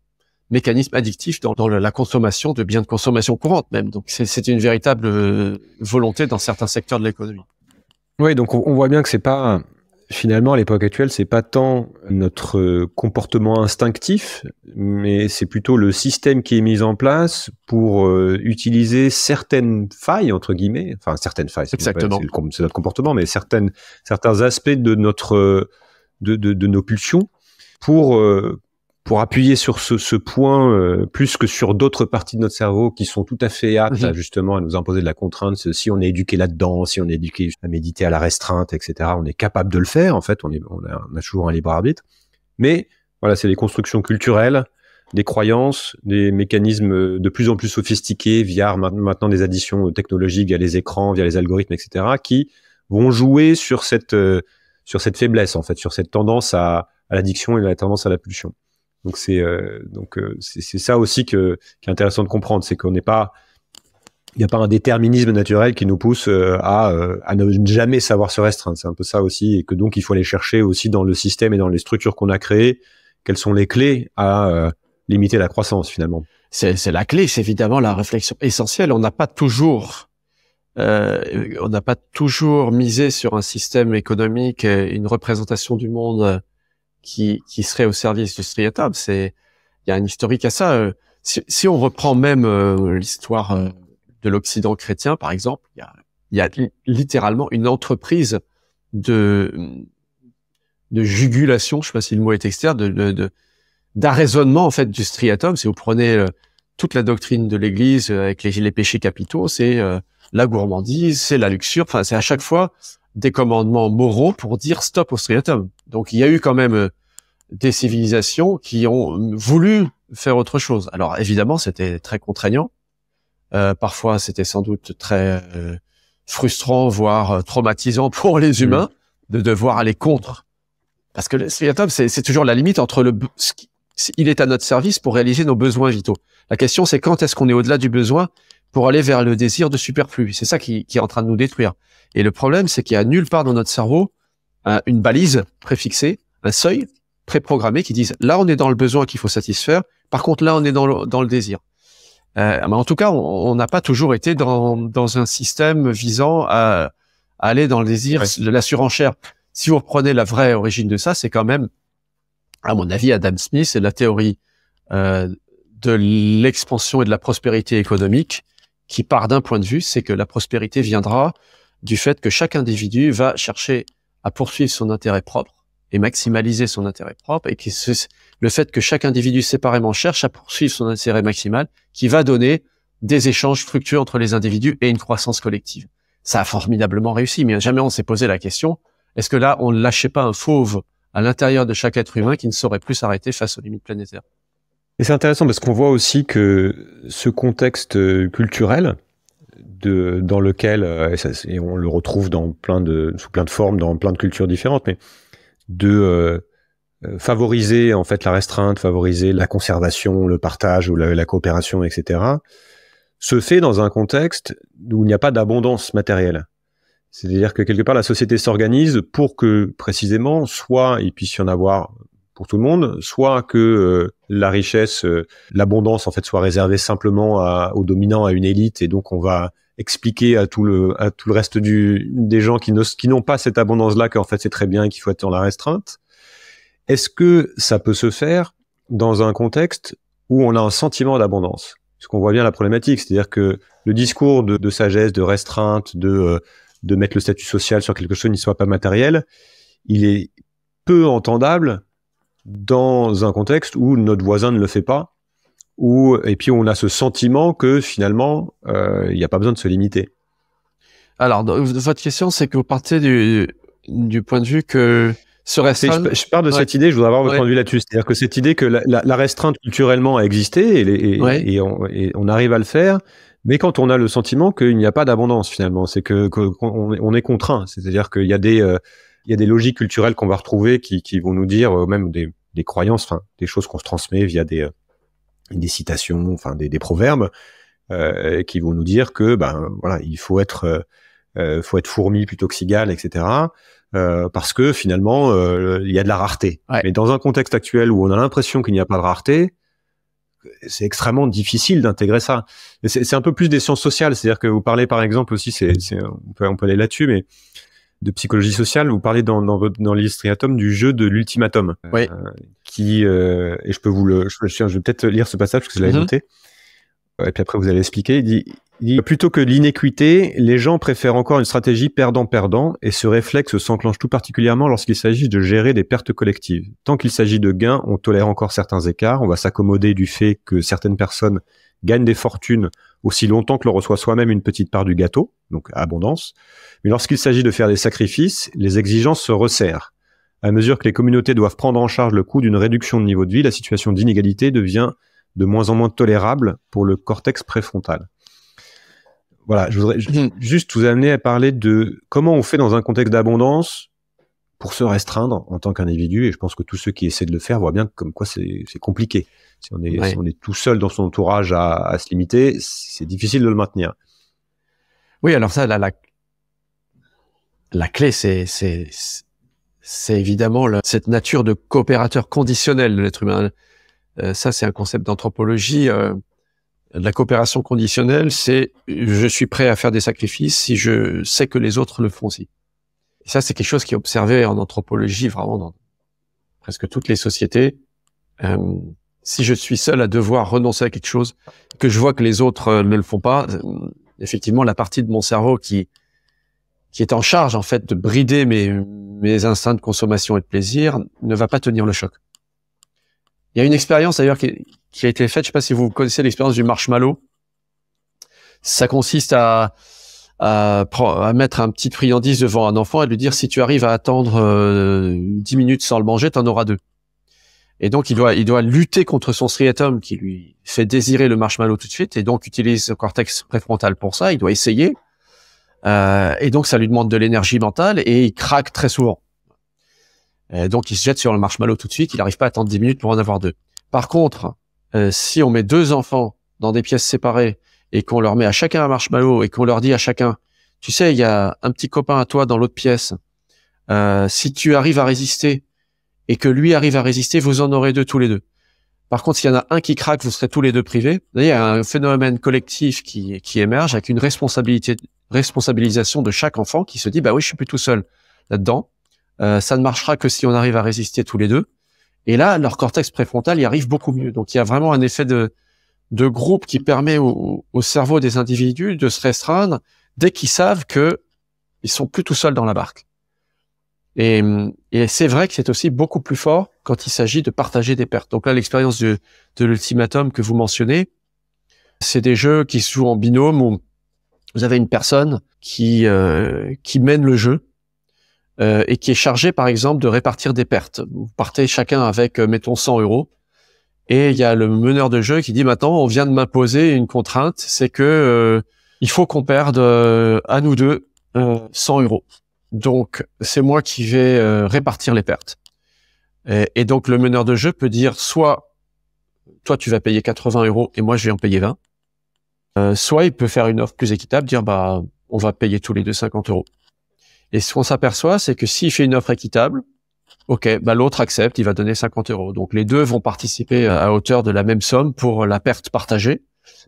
mécanisme addictif dans, la consommation de biens de consommation courante même. Donc, c'est une véritable euh, volonté dans certains secteurs de l'économie. Oui, donc on, on voit bien que c'est pas finalement, à l'époque actuelle, c'est pas tant notre euh, comportement instinctif, mais c'est plutôt le système qui est mis en place pour euh, utiliser certaines failles entre guillemets, enfin certaines failles, c'est notre comportement, mais certaines certains aspects de notre euh, de, de, de nos pulsions pour pour appuyer sur ce, ce point euh, plus que sur d'autres parties de notre cerveau qui sont tout à fait aptes mhm. à, justement à nous imposer de la contrainte. Si on est éduqué là-dedans, si on est éduqué à méditer à la restreinte, etc., on est capable de le faire. En fait, on, est, on, a, toujours un libre arbitre. Mais voilà, c'est des constructions culturelles, des croyances, des mécanismes de plus en plus sophistiqués via maintenant des additions technologiques, via les écrans, via les algorithmes, etc., qui vont jouer sur cette, euh, sur cette faiblesse, en fait, sur cette tendance à, à l'addiction et la tendance à la pulsion. Donc c'est euh, donc euh, c'est ça aussi que, qui est intéressant de comprendre, c'est qu'on n'est pas il n'y a pas un déterminisme naturel qui nous pousse euh, à, à ne jamais savoir se restreindre. C'est un peu ça aussi, et que donc il faut aller chercher aussi dans le système et dans les structures qu'on a créées, quelles sont les clés à limiter la croissance finalement. C'est la clé, c'est évidemment la réflexion essentielle. On n'a pas toujours, on n'a pas toujours misé sur un système économique, une représentation du monde qui, qui serait au service du striatum, C'est il y a un historique à ça. Euh, si, si on reprend même euh, l'histoire euh, de l'Occident chrétien, par exemple, il y a, y a, littéralement une entreprise de de jugulation, je sais pas si le mot est externe, de, de, d'arraisonnement en fait du striatum. Si vous prenez toute la doctrine de l'Église avec les, les, péchés capitaux, c'est la gourmandise, c'est la luxure. Enfin, c'est à chaque fois des commandements moraux pour dire stop au striatum. Donc il y a eu quand même euh, des civilisations qui ont voulu faire autre chose. Alors évidemment, c'était très contraignant. Euh, parfois, c'était sans doute très euh, frustrant, voire euh, traumatisant pour les mm. humains de devoir aller contre. Parce que le striatum, c'est toujours la limite entre le il est à notre service pour réaliser nos besoins vitaux. La question, c'est quand est-ce qu'on est au-delà du besoin pour aller vers le désir de superflu. C'est ça qui, est en train de nous détruire. Et le problème, c'est qu'il y a nulle part dans notre cerveau euh, une balise préfixée, un seuil préprogrammé qui dise là on est dans le besoin qu'il faut satisfaire. Par contre là on est dans le, dans le désir. Euh, mais en tout cas, on n'a pas toujours été dans, un système visant à, aller dans le désir de la surenchère. Si vous reprenez la vraie origine de ça, c'est quand même, à mon avis, Adam Smith et la théorie euh, de l'expansion et de la prospérité économique qui part d'un point de vue, c'est que la prospérité viendra du fait que chaque individu va chercher à poursuivre son intérêt propre et maximaliser son intérêt propre, et que le fait que chaque individu séparément cherche à poursuivre son intérêt maximal, qui va donner des échanges fructueux entre les individus et une croissance collective. Ça a formidablement réussi, mais jamais on s'est posé la question, est-ce que là, on ne lâchait pas un fauve à l'intérieur de chaque être humain qui ne saurait plus s'arrêter face aux limites planétaires et c'est intéressant parce qu'on voit aussi que ce contexte euh, culturel, de, dans lequel, euh, et, on le retrouve dans plein de, sous plein de formes, dans plein de cultures différentes, mais de euh, favoriser en fait la restreinte, favoriser la conservation, le partage ou la, coopération, etc., se fait dans un contexte où il n'y a pas d'abondance matérielle. C'est-à-dire que quelque part la société s'organise pour que précisément, soit il puisse y en avoir pour tout le monde, soit que la richesse, euh, l'abondance en fait soit réservée simplement aux dominants, à une élite, et donc on va expliquer à tout le reste des gens qui n'ont pas cette abondance là qu'en fait c'est très bien et qu'il faut être en la restreinte. Est-ce que ça peut se faire dans un contexte où on a un sentiment d'abondance Parce qu'on voit bien la problématique, c'est-à-dire que le discours de, sagesse, de restreinte, de euh, de mettre le statut social sur quelque chose qui ne soit pas matériel, il est peu entendable dans un contexte où notre voisin ne le fait pas, ou et puis on a ce sentiment que finalement, euh, il n'y a pas besoin de se limiter. Alors, votre question, c'est que vous partez du, du point de vue que ce restreint... Je, pars de cette idée, je voudrais avoir votre point de vue là-dessus. C'est-à-dire que cette idée que la, restreinte culturellement a existé et, et, on, arrive à le faire, mais quand on a le sentiment qu'il n'y a pas d'abondance finalement, c'est que qu'on est contraint. C'est-à-dire qu'il y a des... Euh, il y a des logiques culturelles qu'on va retrouver qui, qui, vont nous dire euh, même des, des croyances, enfin des choses qu'on se transmet via des, euh, des citations, enfin des, des proverbes, euh, qui vont nous dire que ben voilà, il faut être euh, faut être fourmi plutôt que cigale, etc. parce que finalement, il y a de la rareté. Mais dans un contexte actuel où on a l'impression qu'il n'y a pas de rareté, c'est extrêmement difficile d'intégrer ça. C'est un peu plus des sciences sociales, c'est-à-dire que vous parlez par exemple aussi, c'est on, peut, on peut aller là-dessus, mais de psychologie sociale, vous parlez dans, dans, votre, dans l'illustriatum du jeu de l'ultimatum. Oui. Euh, qui, euh, et je peux vous le, je, vais peut-être lire ce passage parce que je l'avais mhm. euh, Et puis après, vous allez expliquer. dit, dit plutôt que l'inéquité, les gens préfèrent encore une stratégie perdant-perdant et ce réflexe s'enclenche tout particulièrement lorsqu'il s'agit de gérer des pertes collectives. Tant qu'il s'agit de gains, on tolère encore certains écarts, on va s'accommoder du fait que certaines personnes gagne des fortunes aussi longtemps que l'on reçoit soi-même une petite part du gâteau, donc abondance. Mais lorsqu'il s'agit de faire des sacrifices, les exigences se resserrent. À mesure que les communautés doivent prendre en charge le coût d'une réduction de niveau de vie, la situation d'inégalité devient de moins en moins tolérable pour le cortex préfrontal. Voilà, je voudrais mmh. juste vous amener à parler de comment on fait dans un contexte d'abondance pour se restreindre en tant qu'individu. Et je pense que tous ceux qui essaient de le faire voient bien comme quoi c'est compliqué. Si on est, tout seul dans son entourage à, se limiter, c'est difficile de le maintenir. Oui, alors ça, la, la, la clé, c'est, c'est, évidemment cette nature de coopérateur conditionnel de l'être humain. Euh, ça, c'est un concept d'anthropologie. Euh, la coopération conditionnelle, c'est je suis prêt à faire des sacrifices si je sais que les autres le font aussi. Et ça, c'est quelque chose qui est observé en anthropologie, vraiment dans presque toutes les sociétés. Euh, si je suis seul à devoir renoncer à quelque chose, que je vois que les autres euh, ne le font pas, euh, effectivement, la partie de mon cerveau qui, qui est en charge, en fait, de brider mes, mes instincts de consommation et de plaisir ne va pas tenir le choc. Il y a une expérience d'ailleurs qui, a été faite, je sais pas si vous connaissez l'expérience du marshmallow. Ça consiste à, à, mettre un petit friandise devant un enfant et lui dire si tu arrives à attendre euh, dix 10 minutes sans le manger, tu en auras deux. Et donc, il doit, il doit lutter contre son striatum qui lui fait désirer le marshmallow tout de suite et donc utilise le cortex préfrontal pour ça. Il doit essayer. Euh, et donc, ça lui demande de l'énergie mentale et il craque très souvent. Et euh, donc, il se jette sur le marshmallow tout de suite. Il n'arrive pas à attendre 10 minutes pour en avoir deux. Par contre, euh, si on met deux enfants dans des pièces séparées et qu'on leur met à chacun un marshmallow et qu'on leur dit à chacun, tu sais, il y a un petit copain à toi dans l'autre pièce. si tu arrives à résister, et que lui arrive à résister, vous en aurez deux tous les deux. Par contre, s'il y en a un qui craque, vous serez tous les deux privés. Il y a un phénomène collectif qui, émerge avec une responsabilisation de chaque enfant qui se dit, bah oui, je suis plus tout seul là-dedans. Euh, ça ne marchera que si on arrive à résister tous les deux. Et là, leur cortex préfrontal y arrive beaucoup mieux. Donc, il y a vraiment un effet de, groupe qui permet au, cerveau des individus de se restreindre dès qu'ils savent que ils sont plus tout seuls dans la barque. Et, c'est vrai que c'est aussi beaucoup plus fort quand il s'agit de partager des pertes. Donc là, l'expérience de, l'ultimatum que vous mentionnez, c'est des jeux qui se jouent en binôme où vous avez une personne qui, euh, mène le jeu euh, et qui est chargée, par exemple, de répartir des pertes. Vous partez chacun avec, euh, mettons, 100 euros. Et il y a le meneur de jeu qui dit maintenant, on vient de m'imposer une contrainte, c'est que il faut qu'on perde à nous deux 100 euros. Donc, c'est moi qui vais euh, répartir les pertes. Et, donc, le meneur de jeu peut dire soit toi, tu vas payer 80 euros et moi, je vais en payer 20. Euh, soit il peut faire une offre plus équitable, dire bah on va payer tous les deux 50 euros. Et ce qu'on s'aperçoit, c'est que s'il fait une offre équitable, ok, bah l'autre accepte, il va donner 50 euros. Donc les deux vont participer à hauteur de la même somme pour la perte partagée.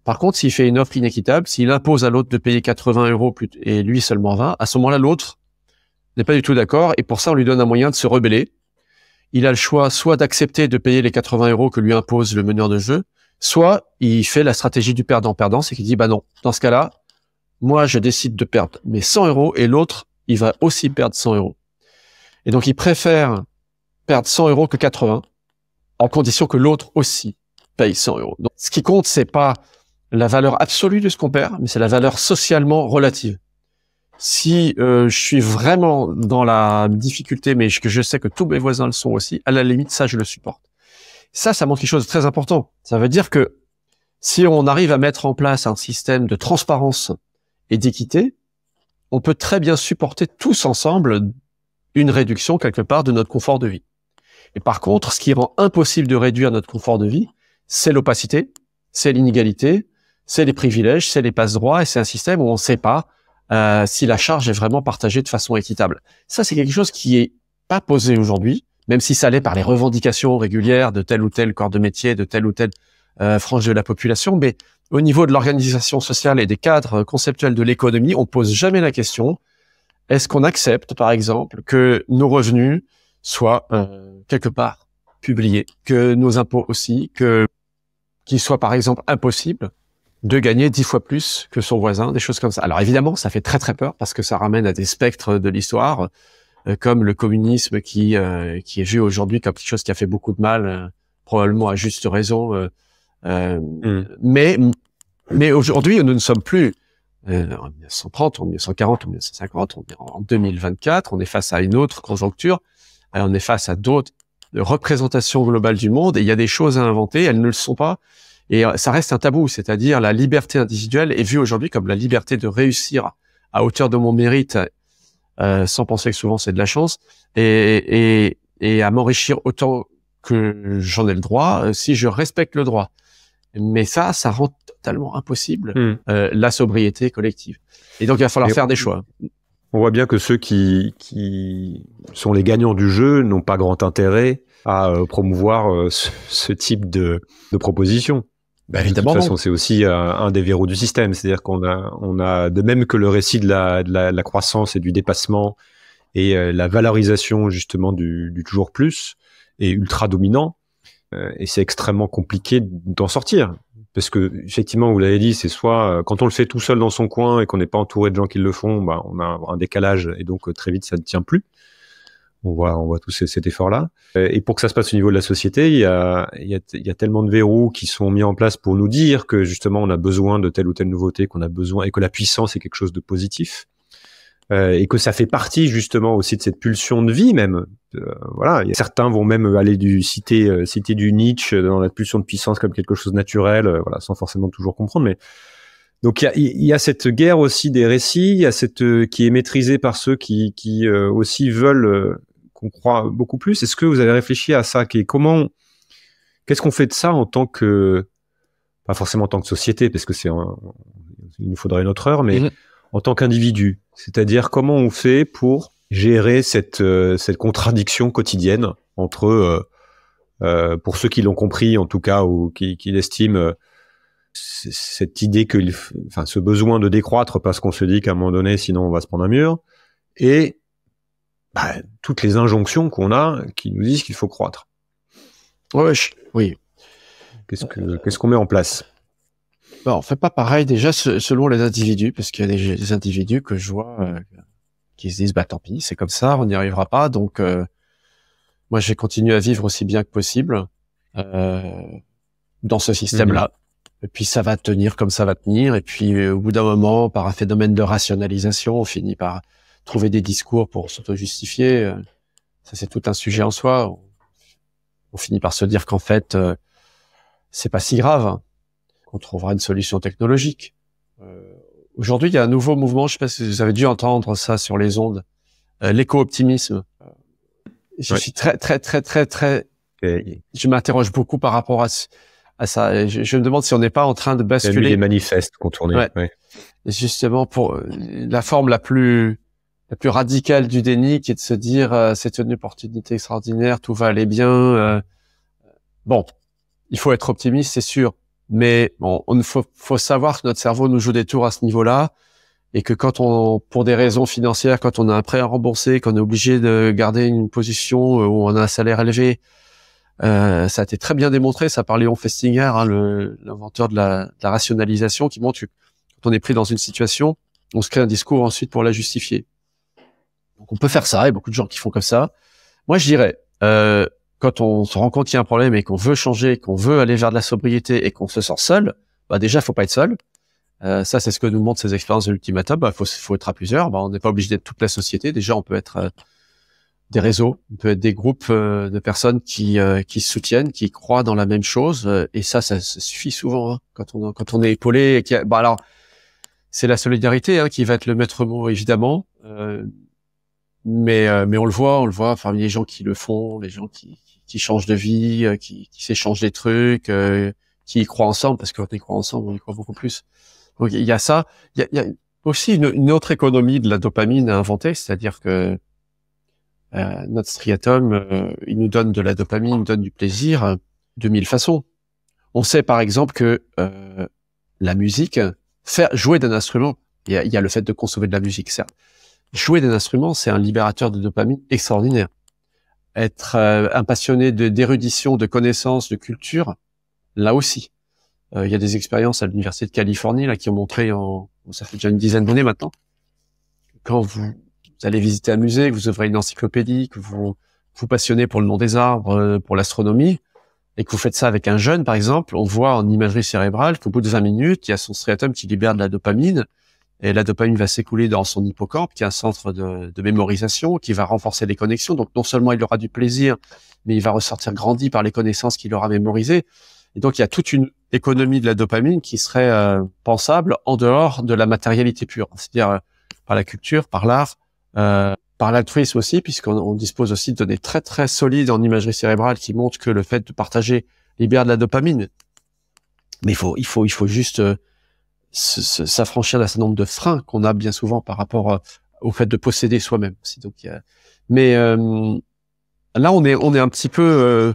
Par contre, s'il fait une offre inéquitable, s'il impose à l'autre de payer 80 euros et lui seulement 20, à ce moment-là, l'autre n'est pas du tout d'accord, et pour ça, on lui donne un moyen de se rebeller. Il a le choix soit d'accepter de payer les 80 euros que lui impose le meneur de jeu, soit il fait la stratégie du perdant-perdant, c'est qu'il dit, bah non, dans ce cas-là, moi, je décide de perdre mes 100 euros, et l'autre, il va aussi perdre 100 euros. Et donc, il préfère perdre 100 euros que 80, en condition que l'autre aussi paye 100 euros. Donc, ce qui compte, c'est pas la valeur absolue de ce qu'on perd, mais c'est la valeur socialement relative si euh, je suis vraiment dans la difficulté, mais que je sais que tous mes voisins le sont aussi, à la limite, ça, je le supporte. Ça, ça montre quelque chose de très important. Ça veut dire que si on arrive à mettre en place un système de transparence et d'équité, on peut très bien supporter tous ensemble une réduction quelque part de notre confort de vie. Et par contre, ce qui rend impossible de réduire notre confort de vie, c'est l'opacité, c'est l'inégalité, c'est les privilèges, c'est les passe-droits, et c'est un système où on ne sait pas euh, si la charge est vraiment partagée de façon équitable. Ça, c'est quelque chose qui est pas posé aujourd'hui, même si ça l'est par les revendications régulières de tel ou tel corps de métier, de telle ou telle euh, frange de la population, mais au niveau de l'organisation sociale et des cadres conceptuels de l'économie, on pose jamais la question est-ce qu'on accepte, par exemple, que nos revenus soient euh, quelque part publiés, que nos impôts aussi, que qu'ils soient par exemple impossibles de gagner dix fois plus que son voisin, des choses comme ça. Alors évidemment, ça fait très très peur parce que ça ramène à des spectres de l'histoire, euh, comme le communisme qui euh, qui est vu aujourd'hui comme quelque chose qui a fait beaucoup de mal, euh, probablement à juste raison. Mm. Mais mais aujourd'hui, nous ne sommes plus en 1930, en 1940, en 1950, on est en 2024, on est face à une autre conjoncture, on est face à d'autres représentations globales du monde, et il y a des choses à inventer, elles ne le sont pas. Et euh, ça reste un tabou, c'est-à-dire la liberté individuelle est vue aujourd'hui comme la liberté de réussir à hauteur de mon mérite, euh, sans penser que souvent c'est de la chance, et, à m'enrichir autant que j'en ai le droit euh, si je respecte le droit. Mais ça, ça rend totalement impossible hmm. la sobriété collective. Et donc il va falloir faire des choix. On voit bien que ceux qui, sont les gagnants du jeu n'ont pas grand intérêt à promouvoir ce, type de, de proposition. Bah, de toute façon, c'est aussi euh, un des verrous du système. C'est-à-dire qu'on a, on a, de même que le récit de la, de la, croissance et du dépassement et euh, la valorisation justement du, du, toujours plus est ultra dominant. Euh, et c'est extrêmement compliqué d'en sortir. Parce que, effectivement, vous l'avez dit, c'est soit quand on le fait tout seul dans son coin et qu'on n'est pas entouré de gens qui le font, bah, on a un décalage et donc très vite ça ne tient plus on voit, on voit tous ces, cet effort-là. Euh, et pour que ça se passe au niveau de la société, il y a, il y a, il y a tellement de verrous qui sont mis en place pour nous dire que justement on a besoin de telle ou telle nouveauté, qu'on a besoin et que la puissance est quelque chose de positif. Euh, et que ça fait partie justement aussi de cette pulsion de vie même. Euh, voilà, certains vont même aller du citer, euh, citer du Nietzsche dans la pulsion de puissance comme quelque chose de naturel, euh, voilà, sans forcément toujours comprendre. Mais donc il y a, y a, cette guerre aussi des récits, il y a cette qui est maîtrisée par ceux qui, qui aussi veulent on croit beaucoup plus. Est-ce que vous avez réfléchi à ça comment, qu'est-ce qu'on fait de ça en tant que, pas forcément en tant que société, parce que c'est, il nous faudrait une autre heure, mais mhm. en tant qu'individu, c'est-à-dire comment on fait pour gérer cette euh, cette contradiction quotidienne entre, euh, euh, pour ceux qui l'ont compris en tout cas ou qui, qui l'estiment cette idée que, enfin, ce besoin de décroître parce qu'on se dit qu'à un moment donné, sinon on va se prendre un mur, et bah, toutes les injonctions qu'on a qui nous disent qu'il faut croître. Oui. Qu'est-ce qu'on met en place bah, On fait pas pareil déjà selon les individus, parce qu'il y a des, individus que je vois euh, qui se disent bah tant pis, c'est comme ça, on n'y arrivera pas, donc euh, moi je vais continuer à vivre aussi bien que possible euh, dans ce système-là. Mmh. Et puis ça va tenir comme ça va tenir, et puis au bout d'un moment, par un phénomène de rationalisation, on finit par trouver des discours pour s'auto-justifier, euh, ça c'est tout un sujet en soi. On, finit par se dire qu'en fait, euh, c'est pas si grave, qu'on trouvera une solution technologique. Euh, aujourd'hui, il y a un nouveau mouvement, je sais pas si vous avez dû entendre ça sur les ondes, l'éco-optimisme. Je suis très, très, très, très, très... Je m'interroge beaucoup par rapport à, à ça. Je, me demande si on n'est pas en train de basculer... Il y a des manifestes contournés. Ouais. Justement, pour la forme la plus la plus radicale du déni, qui est de se dire euh, c'est une opportunité extraordinaire, tout va aller bien. Euh, bon, il faut être optimiste, c'est sûr, mais bon, on faut, savoir que notre cerveau nous joue des tours à ce niveau-là et que quand on, pour des raisons financières, quand on a un prêt à rembourser, qu'on est obligé de garder une position euh, où on a un salaire élevé, ça a été très bien démontré, ça par Léon Festinger, hein, l'inventeur de, de la, rationalisation, qui montre que quand on est pris dans une situation, on se crée un discours ensuite pour la justifier. Donc on peut faire ça, il y a beaucoup de gens qui font comme ça. Moi, je dirais, euh, quand on se rend compte qu'il y a un problème et qu'on veut changer, qu'on veut aller vers de la sobriété et qu'on se sent seul, bah déjà, faut pas être seul. Euh, ça, c'est ce que nous montrent ces expériences de l'ultimatum. Bah, faut, faut être à plusieurs. Bah, on n'est pas obligé d'être toute la société. Déjà, on peut être euh, des réseaux, on peut être des groupes de personnes qui qui se soutiennent, qui croient dans la même chose. et ça, ça, suffit souvent hein, quand on quand on est épaulé. Et bah, alors, c'est la solidarité hein, qui va être le maître mot, évidemment mais euh, mais on le voit, on le voit parmi les gens qui le font, les gens qui, qui changent de vie, euh, qui, qui s'échangent des trucs, euh, qui y croient ensemble, parce qu'on y croit ensemble, on y croit beaucoup plus. Donc il y a ça. Il y, a, aussi une, autre économie de la dopamine à inventer, c'est-à-dire que notre striatum, il nous donne de la dopamine, il nous donne du plaisir hein, de mille façons. On sait par exemple que la musique, faire jouer d'un instrument, il y, a, il y a le fait de consommer de la musique, certes, jouer des instruments, c'est un libérateur de dopamine extraordinaire. Être euh, un passionné d'érudition, de, connaissances, de culture, là aussi. Euh, il y a des expériences à l'université de Californie là qui ont montré, en, ça fait déjà une dizaine d'années maintenant, quand vous, allez visiter un musée, que vous ouvrez une encyclopédie, que vous vous passionnez pour le nom des arbres, euh, pour l'astronomie, et que vous faites ça avec un jeune par exemple, on voit en imagerie cérébrale qu'au bout de 20 minutes, il y a son striatum qui libère de la dopamine, et la dopamine va s'écouler dans son hippocampe, qui est un centre de, mémorisation, qui va renforcer les connexions. Donc non seulement il aura du plaisir, mais il va ressortir grandi par les connaissances qu'il aura mémorisées. Et donc il y a toute une économie de la dopamine qui serait euh, pensable en dehors de la matérialité pure, c'est-à-dire euh, par la culture, par l'art, euh, par l'altruisme aussi, puisqu'on dispose aussi de données très très solides en imagerie cérébrale qui montrent que le fait de partager libère de la dopamine. Mais il faut, il faut, il faut juste euh, s'affranchir d'un certain nombre de freins qu'on a bien souvent par rapport euh, au fait de posséder soi-même. Donc, mais euh, là, on est, on est un petit peu euh,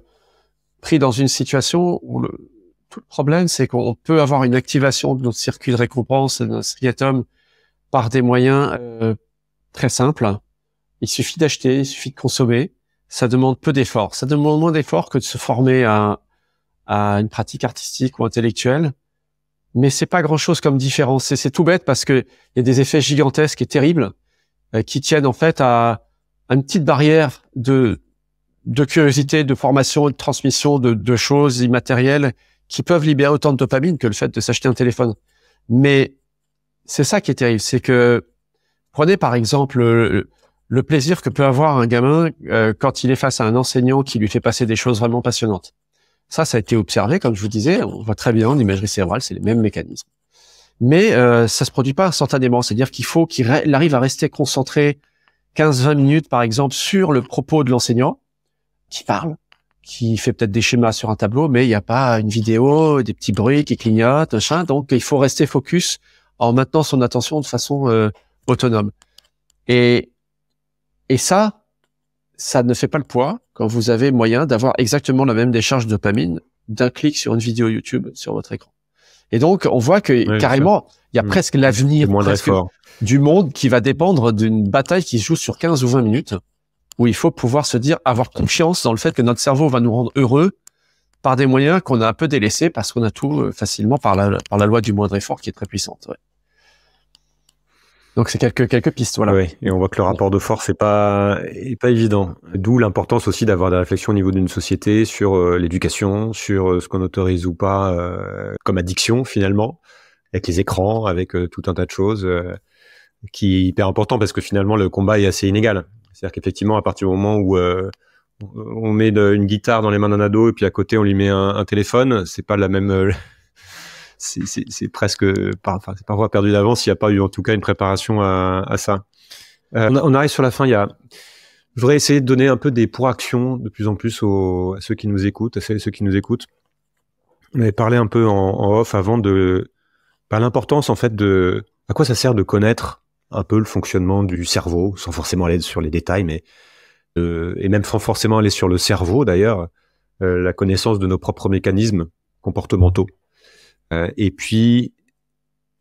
pris dans une situation où le, tout le problème, c'est qu'on peut avoir une activation de notre circuit de récompense, de notre striatum, par des moyens très simples. Il suffit d'acheter, il suffit de consommer. Ça demande peu d'efforts. Ça demande moins d'efforts que de se former à, à une pratique artistique ou intellectuelle mais c'est pas grand chose comme différence. C'est tout bête parce que il y a des effets gigantesques et terribles euh, qui tiennent en fait à, une petite barrière de curiosité, de formation, de transmission de, choses immatérielles qui peuvent libérer autant de dopamine que le fait de s'acheter un téléphone. Mais c'est ça qui est terrible, c'est que prenez par exemple le, plaisir que peut avoir un gamin euh, quand il est face à un enseignant qui lui fait passer des choses vraiment passionnantes. Ça, ça a été observé, comme je vous disais, on voit très bien en imagerie cérébrale, c'est les mêmes mécanismes. Mais euh, ça se produit pas instantanément, c'est-à-dire qu'il faut qu'il arrive à rester concentré 15-20 minutes, par exemple, sur le propos de l'enseignant qui parle, qui fait peut-être des schémas sur un tableau, mais il n'y a pas une vidéo, des petits bruits qui clignotent, machin. Donc, il faut rester focus en maintenant son attention de façon euh, autonome. Et, et ça, ça ne fait pas le poids quand vous avez moyen d'avoir exactement la même décharge dopamine d'un clic sur une vidéo YouTube sur votre écran. Et donc, on voit que carrément, il y a mm. presque l'avenir du monde qui va dépendre d'une bataille qui se joue sur 15 ou 20 minutes, où il faut pouvoir se dire, avoir confiance dans le fait que notre cerveau va nous rendre heureux par des moyens qu'on a un peu délaissés parce qu'on a tout euh, facilement par la, par la loi du moindre effort qui est très puissante. Donc c'est quelques quelques pistes, voilà. Oui, et on voit que le rapport de force n'est pas pas évident. D'où l'importance aussi d'avoir des réflexions au niveau d'une société sur euh, l'éducation, sur euh, ce qu'on autorise ou pas euh, comme addiction finalement, avec les écrans, avec tout un tas de choses qui est hyper important parce que finalement le combat est assez inégal. C'est-à-dire qu'effectivement à partir du moment où on met une guitare dans les mains d'un ado et puis à côté on lui met un, un téléphone, c'est pas la même c'est presque, enfin, c'est parfois perdu d'avance s'il n'y a pas eu en tout cas une préparation à, ça. Euh, on, arrive sur la fin. Il y a, je voudrais essayer de donner un peu des pour-actions de plus en plus à ceux qui nous écoutent, à ceux, qui nous écoutent. On avait parlé un peu en, off avant de bah, l'importance en fait de à quoi ça sert de connaître un peu le fonctionnement du cerveau, sans forcément aller sur les détails, mais euh, et même sans forcément aller sur le cerveau d'ailleurs, euh, la connaissance de nos propres mécanismes comportementaux. Euh, et puis,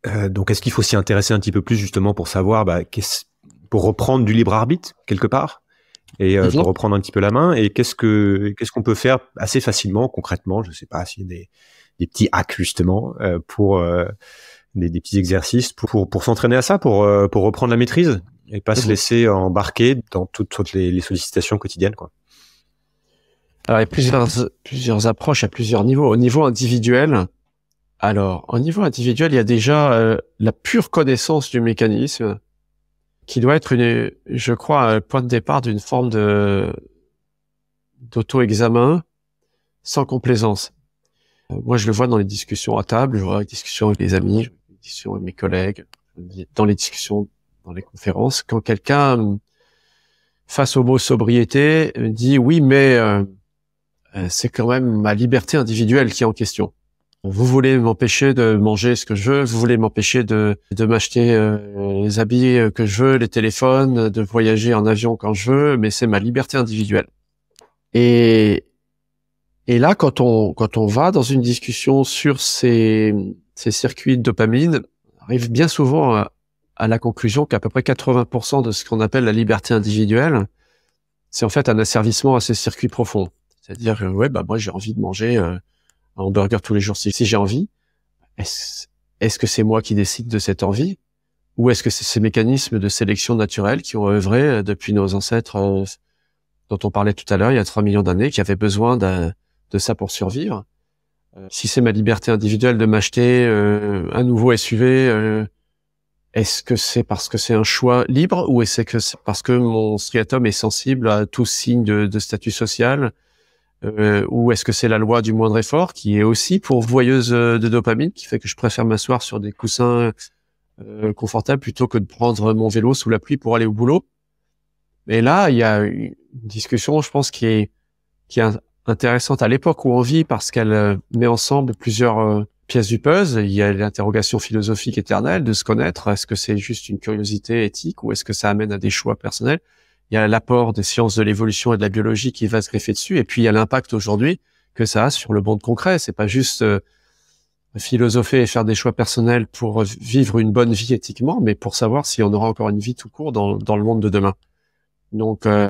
euh, donc, est-ce qu'il faut s'y intéresser un petit peu plus justement pour savoir, bah, pour reprendre du libre arbitre quelque part et euh, pour mhm. reprendre un petit peu la main. Et qu'est-ce que qu'est-ce qu'on peut faire assez facilement, concrètement Je ne sais pas s'il y a des, des petits hacks justement pour des, des, petits exercices pour pour, s'entraîner à ça, pour pour reprendre la maîtrise et pas se mhm. laisser embarquer dans toutes, toutes les, les, sollicitations quotidiennes, quoi. Alors il y a plusieurs plusieurs approches à plusieurs niveaux. Au niveau individuel, alors, au niveau individuel, il y a déjà euh, la pure connaissance du mécanisme qui doit être, une, je crois, un point de départ d'une forme de d'auto-examen sans complaisance. Euh, moi, je le vois dans les discussions à table, je vois les discussions avec les amis, je les discussions avec mes collègues, dans les discussions, dans les conférences, quand quelqu'un, euh, face au mot sobriété, dit oui, mais c'est quand même ma liberté individuelle qui est en question. Vous voulez m'empêcher de manger ce que je veux, vous voulez m'empêcher de, m'acheter euh, les habits euh, que je veux, les téléphones, de voyager en avion quand je veux, mais c'est ma liberté individuelle. Et, et là, quand on, quand on va dans une discussion sur ces, ces circuits de dopamine, on arrive bien souvent à, la conclusion qu'à peu près 80% de ce qu'on appelle la liberté individuelle, c'est en fait un asservissement à ces circuits profonds. C'est-à-dire, euh, ouais, bah moi j'ai envie de manger burger tous les jours si, si j'ai envie. Est-ce que c'est moi qui décide de cette envie ou est-ce que c'est ces mécanismes de sélection naturelle qui ont œuvré euh, depuis nos ancêtres euh, dont on parlait tout à l'heure il y a 3 millions d'années qui avaient besoin de ça pour survivre euh, Si c'est ma liberté individuelle de m'acheter un nouveau SUV, est-ce que c'est parce que c'est un choix libre ou est-ce que c'est parce que mon striatum est sensible à tout signe de statut social euh, ou est-ce que c'est la loi du moindre effort qui est aussi pour voyeuse euh, de dopamine, qui fait que je préfère m'asseoir sur des coussins euh, confortables plutôt que de prendre mon vélo sous la pluie pour aller au boulot. Et là, il y a une discussion, je pense, qui est, intéressante à l'époque où on vit parce qu'elle met ensemble plusieurs pièces du puzzle. Il y a l'interrogation philosophique éternelle de se connaître. Est-ce que c'est juste une curiosité éthique ou est-ce que ça amène à des choix personnels il y a l'apport des sciences de l'évolution et de la biologie qui va se greffer dessus, et puis il y a l'impact aujourd'hui que ça a sur le monde concret. C'est pas juste euh, philosopher et faire des choix personnels pour vivre une bonne vie éthiquement, mais pour savoir si on aura encore une vie tout court dans, le monde de demain. Donc, euh,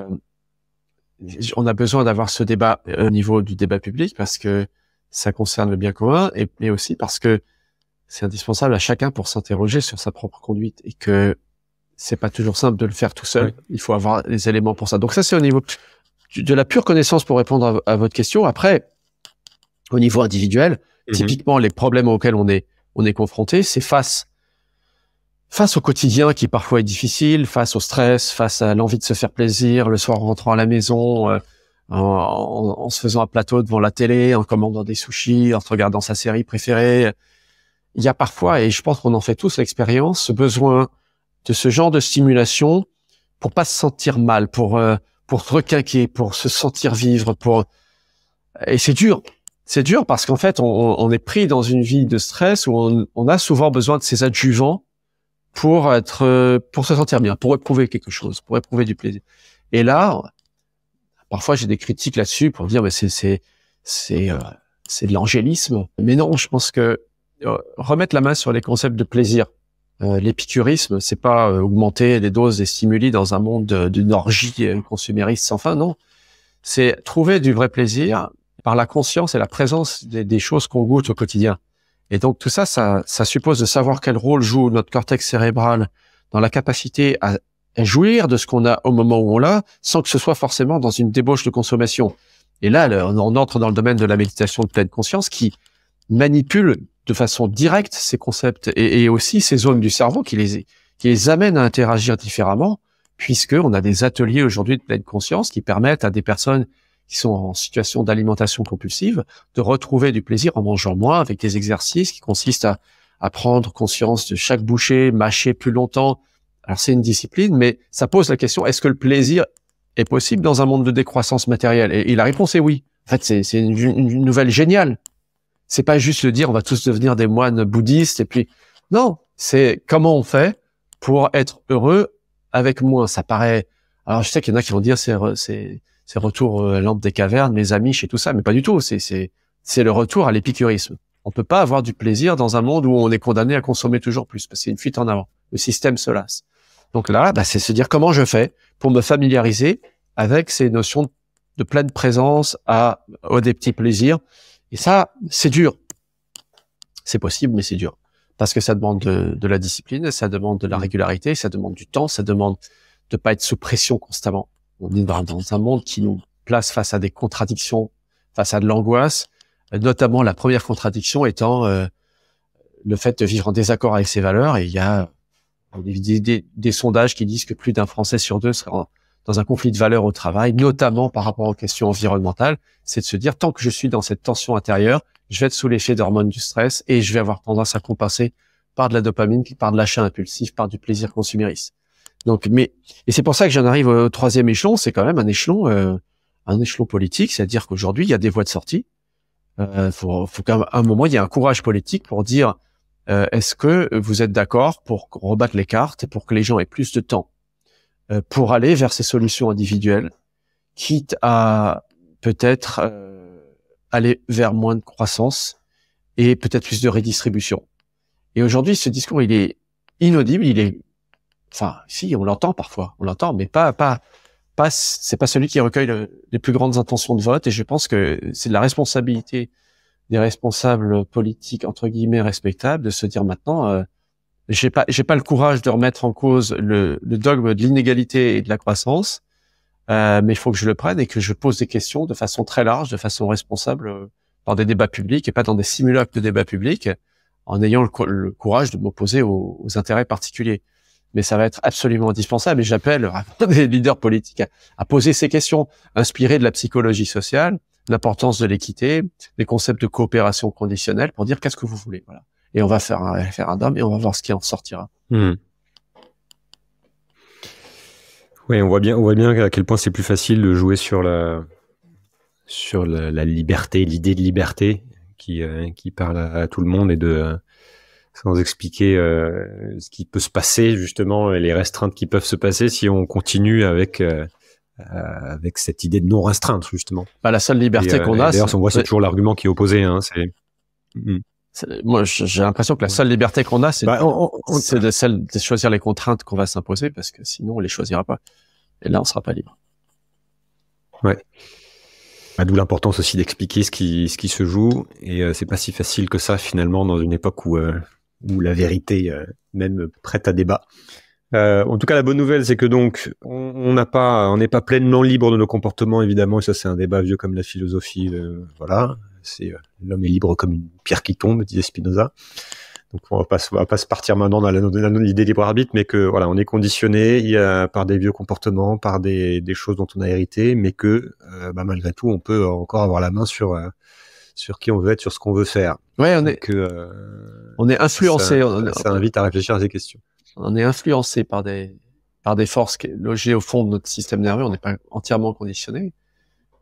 on a besoin d'avoir ce débat euh, au niveau du débat public parce que ça concerne le bien commun, et, mais aussi parce que c'est indispensable à chacun pour s'interroger sur sa propre conduite et que c'est pas toujours simple de le faire tout seul. Il faut avoir les éléments pour ça. Donc ça, c'est au niveau de la pure connaissance pour répondre à, votre question. Après, au niveau individuel, mhm. typiquement, les problèmes auxquels on est, on est confronté, c'est face, face au quotidien qui parfois est difficile, face au stress, face à l'envie de se faire plaisir, le soir en rentrant à la maison, euh, en, en, se faisant un plateau devant la télé, en commandant des sushis, en regardant sa série préférée. Il y a parfois, et je pense qu'on en fait tous l'expérience, ce besoin de ce genre de stimulation pour pas se sentir mal, pour euh, pour se requinquer, pour se sentir vivre, pour et c'est dur, c'est dur parce qu'en fait on, est pris dans une vie de stress où on, a souvent besoin de ces adjuvants pour être euh, pour se sentir bien, pour éprouver quelque chose, pour éprouver du plaisir. Et là, parfois j'ai des critiques là-dessus pour dire mais c'est c'est c'est euh, c'est de l'angélisme. Mais non, je pense que remettre la main sur les concepts de plaisir, euh, l'épicurisme, c'est pas euh, augmenter les doses des stimuli dans un monde euh, d'une orgie consumériste sans fin, non. C'est trouver du vrai plaisir par la conscience et la présence des, choses qu'on goûte au quotidien. Et donc tout ça, ça, ça, suppose de savoir quel rôle joue notre cortex cérébral dans la capacité à jouir de ce qu'on a au moment où on l'a, sans que ce soit forcément dans une débauche de consommation. Et là, on entre dans le domaine de la méditation de pleine conscience qui manipule de façon directe ces concepts et, aussi ces zones du cerveau qui les, qui les amènent à interagir différemment, puisqu'on a des ateliers aujourd'hui de pleine conscience qui permettent à des personnes qui sont en situation d'alimentation compulsive de retrouver du plaisir en mangeant moins avec des exercices qui consistent à, prendre conscience de chaque bouchée, mâcher plus longtemps. Alors c'est une discipline, mais ça pose la question, est-ce que le plaisir est possible dans un monde de décroissance matérielle et, la réponse est oui. En fait, c'est une nouvelle géniale. C'est pas juste le dire, on va tous devenir des moines bouddhistes et puis non, c'est comment on fait pour être heureux avec moins. Ça paraît. Alors je sais qu'il y en a qui vont dire c'est c'est c'est retour à euh, lampe des cavernes, mes amis, chez tout ça, mais pas du tout. C'est c'est c'est le retour à l'épicurisme. On peut pas avoir du plaisir dans un monde où on est condamné à consommer toujours plus parce que c'est une fuite en avant. Le système se lasse. Donc là, bah, c'est se dire comment je fais pour me familiariser avec ces notions de pleine présence à, aux des petits plaisirs et ça, c'est dur. C'est possible, mais c'est dur. Parce que ça demande de, la discipline, ça demande de la régularité, ça demande du temps, ça demande de ne pas être sous pression constamment. On est dans un monde qui nous place face à des contradictions, face à de l'angoisse, notamment la première contradiction étant euh, le fait de vivre en désaccord avec ses valeurs. Et il y a des, sondages qui disent que plus d'un Français sur deux serait dans un conflit de valeurs au travail, notamment par rapport aux questions environnementales, c'est de se dire tant que je suis dans cette tension intérieure, je vais être sous l'effet d'hormones du stress et je vais avoir tendance à compenser par de la dopamine, par de l'achat impulsif, par du plaisir consumériste. Donc, mais et c'est pour ça que j'en arrive au troisième échelon, c'est quand même un échelon, euh, un échelon politique, c'est-à-dire qu'aujourd'hui il y a des voies de sortie. Euh, faut, faut qu'à un moment il y ait un courage politique pour dire euh, est-ce que vous êtes d'accord pour rebattre les cartes et pour que les gens aient plus de temps euh, pour aller vers ces solutions individuelles, quitte à peut-être euh, aller vers moins de croissance et peut-être plus de redistribution. Et aujourd'hui, ce discours, il est inaudible, il est, enfin, si, on l'entend parfois, on l'entend, mais pas, pas, pas, c'est pas celui qui recueille les plus grandes intentions de vote. Et je pense que c'est de la responsabilité des responsables politiques, entre guillemets, respectables de se dire maintenant, euh, j'ai pas j'ai pas le courage de remettre en cause le, le dogme de l'inégalité et de la croissance, euh, mais il faut que je le prenne et que je pose des questions de façon très large, de façon responsable euh, dans des débats publics et pas dans des simulacres de débats publics, en ayant le, courage de m'opposer aux, intérêts particuliers. Mais ça va être absolument indispensable et j'appelle les leaders politiques à, poser ces questions, inspirées de la psychologie sociale, l'importance de l'équité, des concepts de coopération conditionnelle pour dire qu'est-ce que vous voulez. Voilà et on va faire un référendum et on va voir ce qui en sortira. Hmm. Oui, on voit bien, on voit bien à quel point c'est plus facile de jouer sur la sur la, liberté, l'idée de liberté qui euh, qui parle à, tout le monde et de sans expliquer euh, ce qui peut se passer justement et les restreintes qui peuvent se passer si on continue avec euh, avec cette idée de non restreinte justement. Pas bah, la seule liberté qu'on a. D'ailleurs, on voit c'est toujours l'argument qui est opposé. Hein, hmm moi, j'ai l'impression que la seule liberté qu'on a, bah, c'est de, celle de choisir les contraintes qu'on va s'imposer, parce que sinon, on les choisira pas. Et là, on sera pas libre. Ouais. Bah, d'où l'importance aussi d'expliquer ce qui, ce qui se joue. Et euh, c'est pas si facile que ça, finalement, dans une époque où, euh, où la vérité, euh, même prête à débat. en tout cas, la bonne nouvelle, c'est que donc, on n'a pas, on n'est pas pleinement libre de nos comportements, évidemment. Et ça, c'est un débat vieux comme la philosophie. voilà. Euh, l'homme est libre comme une pierre qui tombe, disait Spinoza. Donc on va pas, va pas se partir maintenant dans l'idée libre arbitre, mais que voilà, on est conditionné par des vieux comportements, par des, choses dont on a hérité, mais que euh, bah, malgré tout, on peut encore avoir la main sur euh, sur qui on veut être, sur ce qu'on veut faire. Ouais, on est influencé. Ça, invite à réfléchir à ces questions. On est influencé par des par des forces logées au fond de notre système nerveux. On n'est pas entièrement conditionné.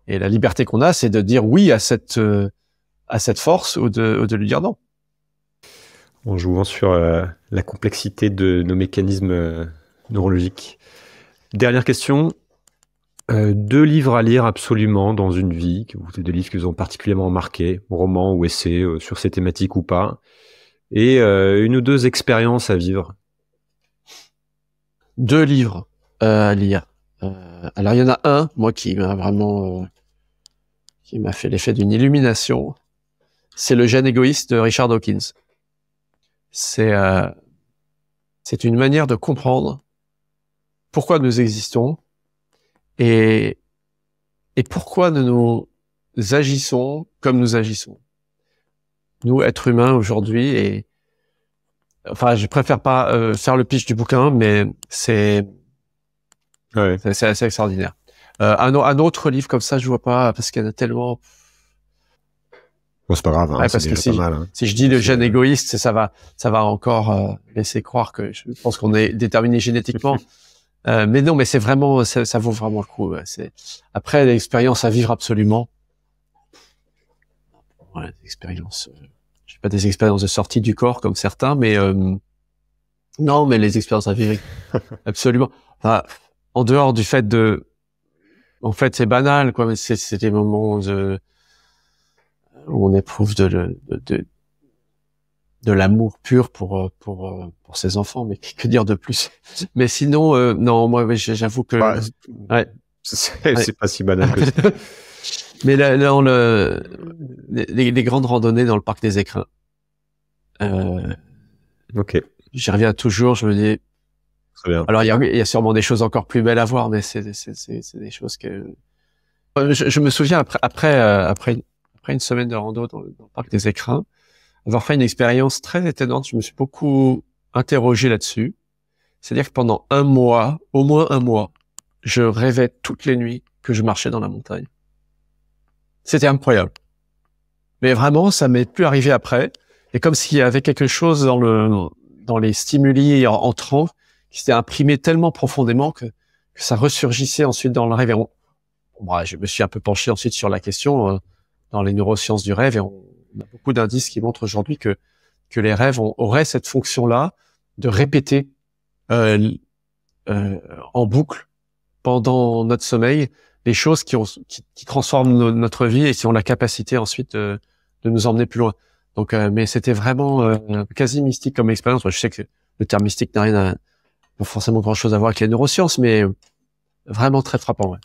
Et la liberté qu'on a, c'est de dire oui à cette, euh, à cette force ou de, de, lui dire non. En jouant sur euh, la complexité de nos mécanismes euh, neurologiques. Dernière question. deux livres à lire absolument dans une vie, ou deux livres qui vous ont particulièrement marqué, roman ou essais sur ces thématiques ou pas, et une ou deux expériences à vivre. Deux livres à lire. alors il y en a un, moi qui m'a vraiment qui m'a fait l'effet d'une illumination, c'est le gène égoïste de Richard Dawkins. C'est euh, c'est une manière de comprendre pourquoi nous existons et, et pourquoi nous, nous agissons comme nous agissons. Nous, êtres humains aujourd'hui, et enfin, je préfère pas euh, faire le pitch du bouquin, mais c'est ouais. c'est assez extraordinaire. Euh, un, autre livre comme ça, je vois pas, parce qu'il y en a tellement. Bon, c'est pas grave, hein, ouais, parce que si, mal, hein. si, je dis le jeune euh, égoïste, ça va, ça va encore euh, laisser croire que je pense qu'on est déterminé génétiquement. euh, mais non, mais c'est vraiment, ça, vaut vraiment le coup. C'est après l'expérience à vivre absolument. Voilà, l'expérience pas des expériences de sortie du corps comme certains, mais non, mais les expériences à vivre absolument. en dehors du fait de en fait, c'est banal, quoi, mais c'est des moments où on éprouve de, de, l'amour pur pour, euh, euh, pour, ses enfants, mais que dire de plus Mais sinon, euh, non, moi, j'avoue que... Bah, ouais. C'est pas si banal mais là, le, les, grandes randonnées dans le parc des écrins. Euh, ok. J'y reviens toujours, je me dis, alors, il y a, sûrement des choses encore plus belles à voir, mais c'est des choses que... Euh, je, me souviens, après, après, euh, après, une semaine de rando dans, dans le parc des écrins, avoir fait une expérience très étonnante, je me suis beaucoup interrogé là-dessus. C'est-à-dire que pendant un mois, au moins un mois, je rêvais toutes les nuits que je marchais dans la montagne. C'était incroyable. Mais vraiment, ça m'est plus arrivé après. Et comme s'il y avait quelque chose dans le, dans les stimuli entrants qui s'était imprimé tellement profondément que, ça ressurgissait ensuite dans le rêve. moi, je me suis un peu penché ensuite sur la question euh, dans les neurosciences du rêve et on, a beaucoup d'indices qui montrent aujourd'hui que que les rêves auraient cette fonction-là de répéter euh, euh, en boucle pendant notre sommeil les choses qui, qui, transforment notre vie et qui ont la capacité ensuite de, nous emmener plus loin. Donc, mais c'était vraiment quasi mystique comme expérience. je sais que le terme mystique n'a rien à, pas forcément grand-chose à voir avec les neurosciences, mais euh, vraiment très frappant. Ouais.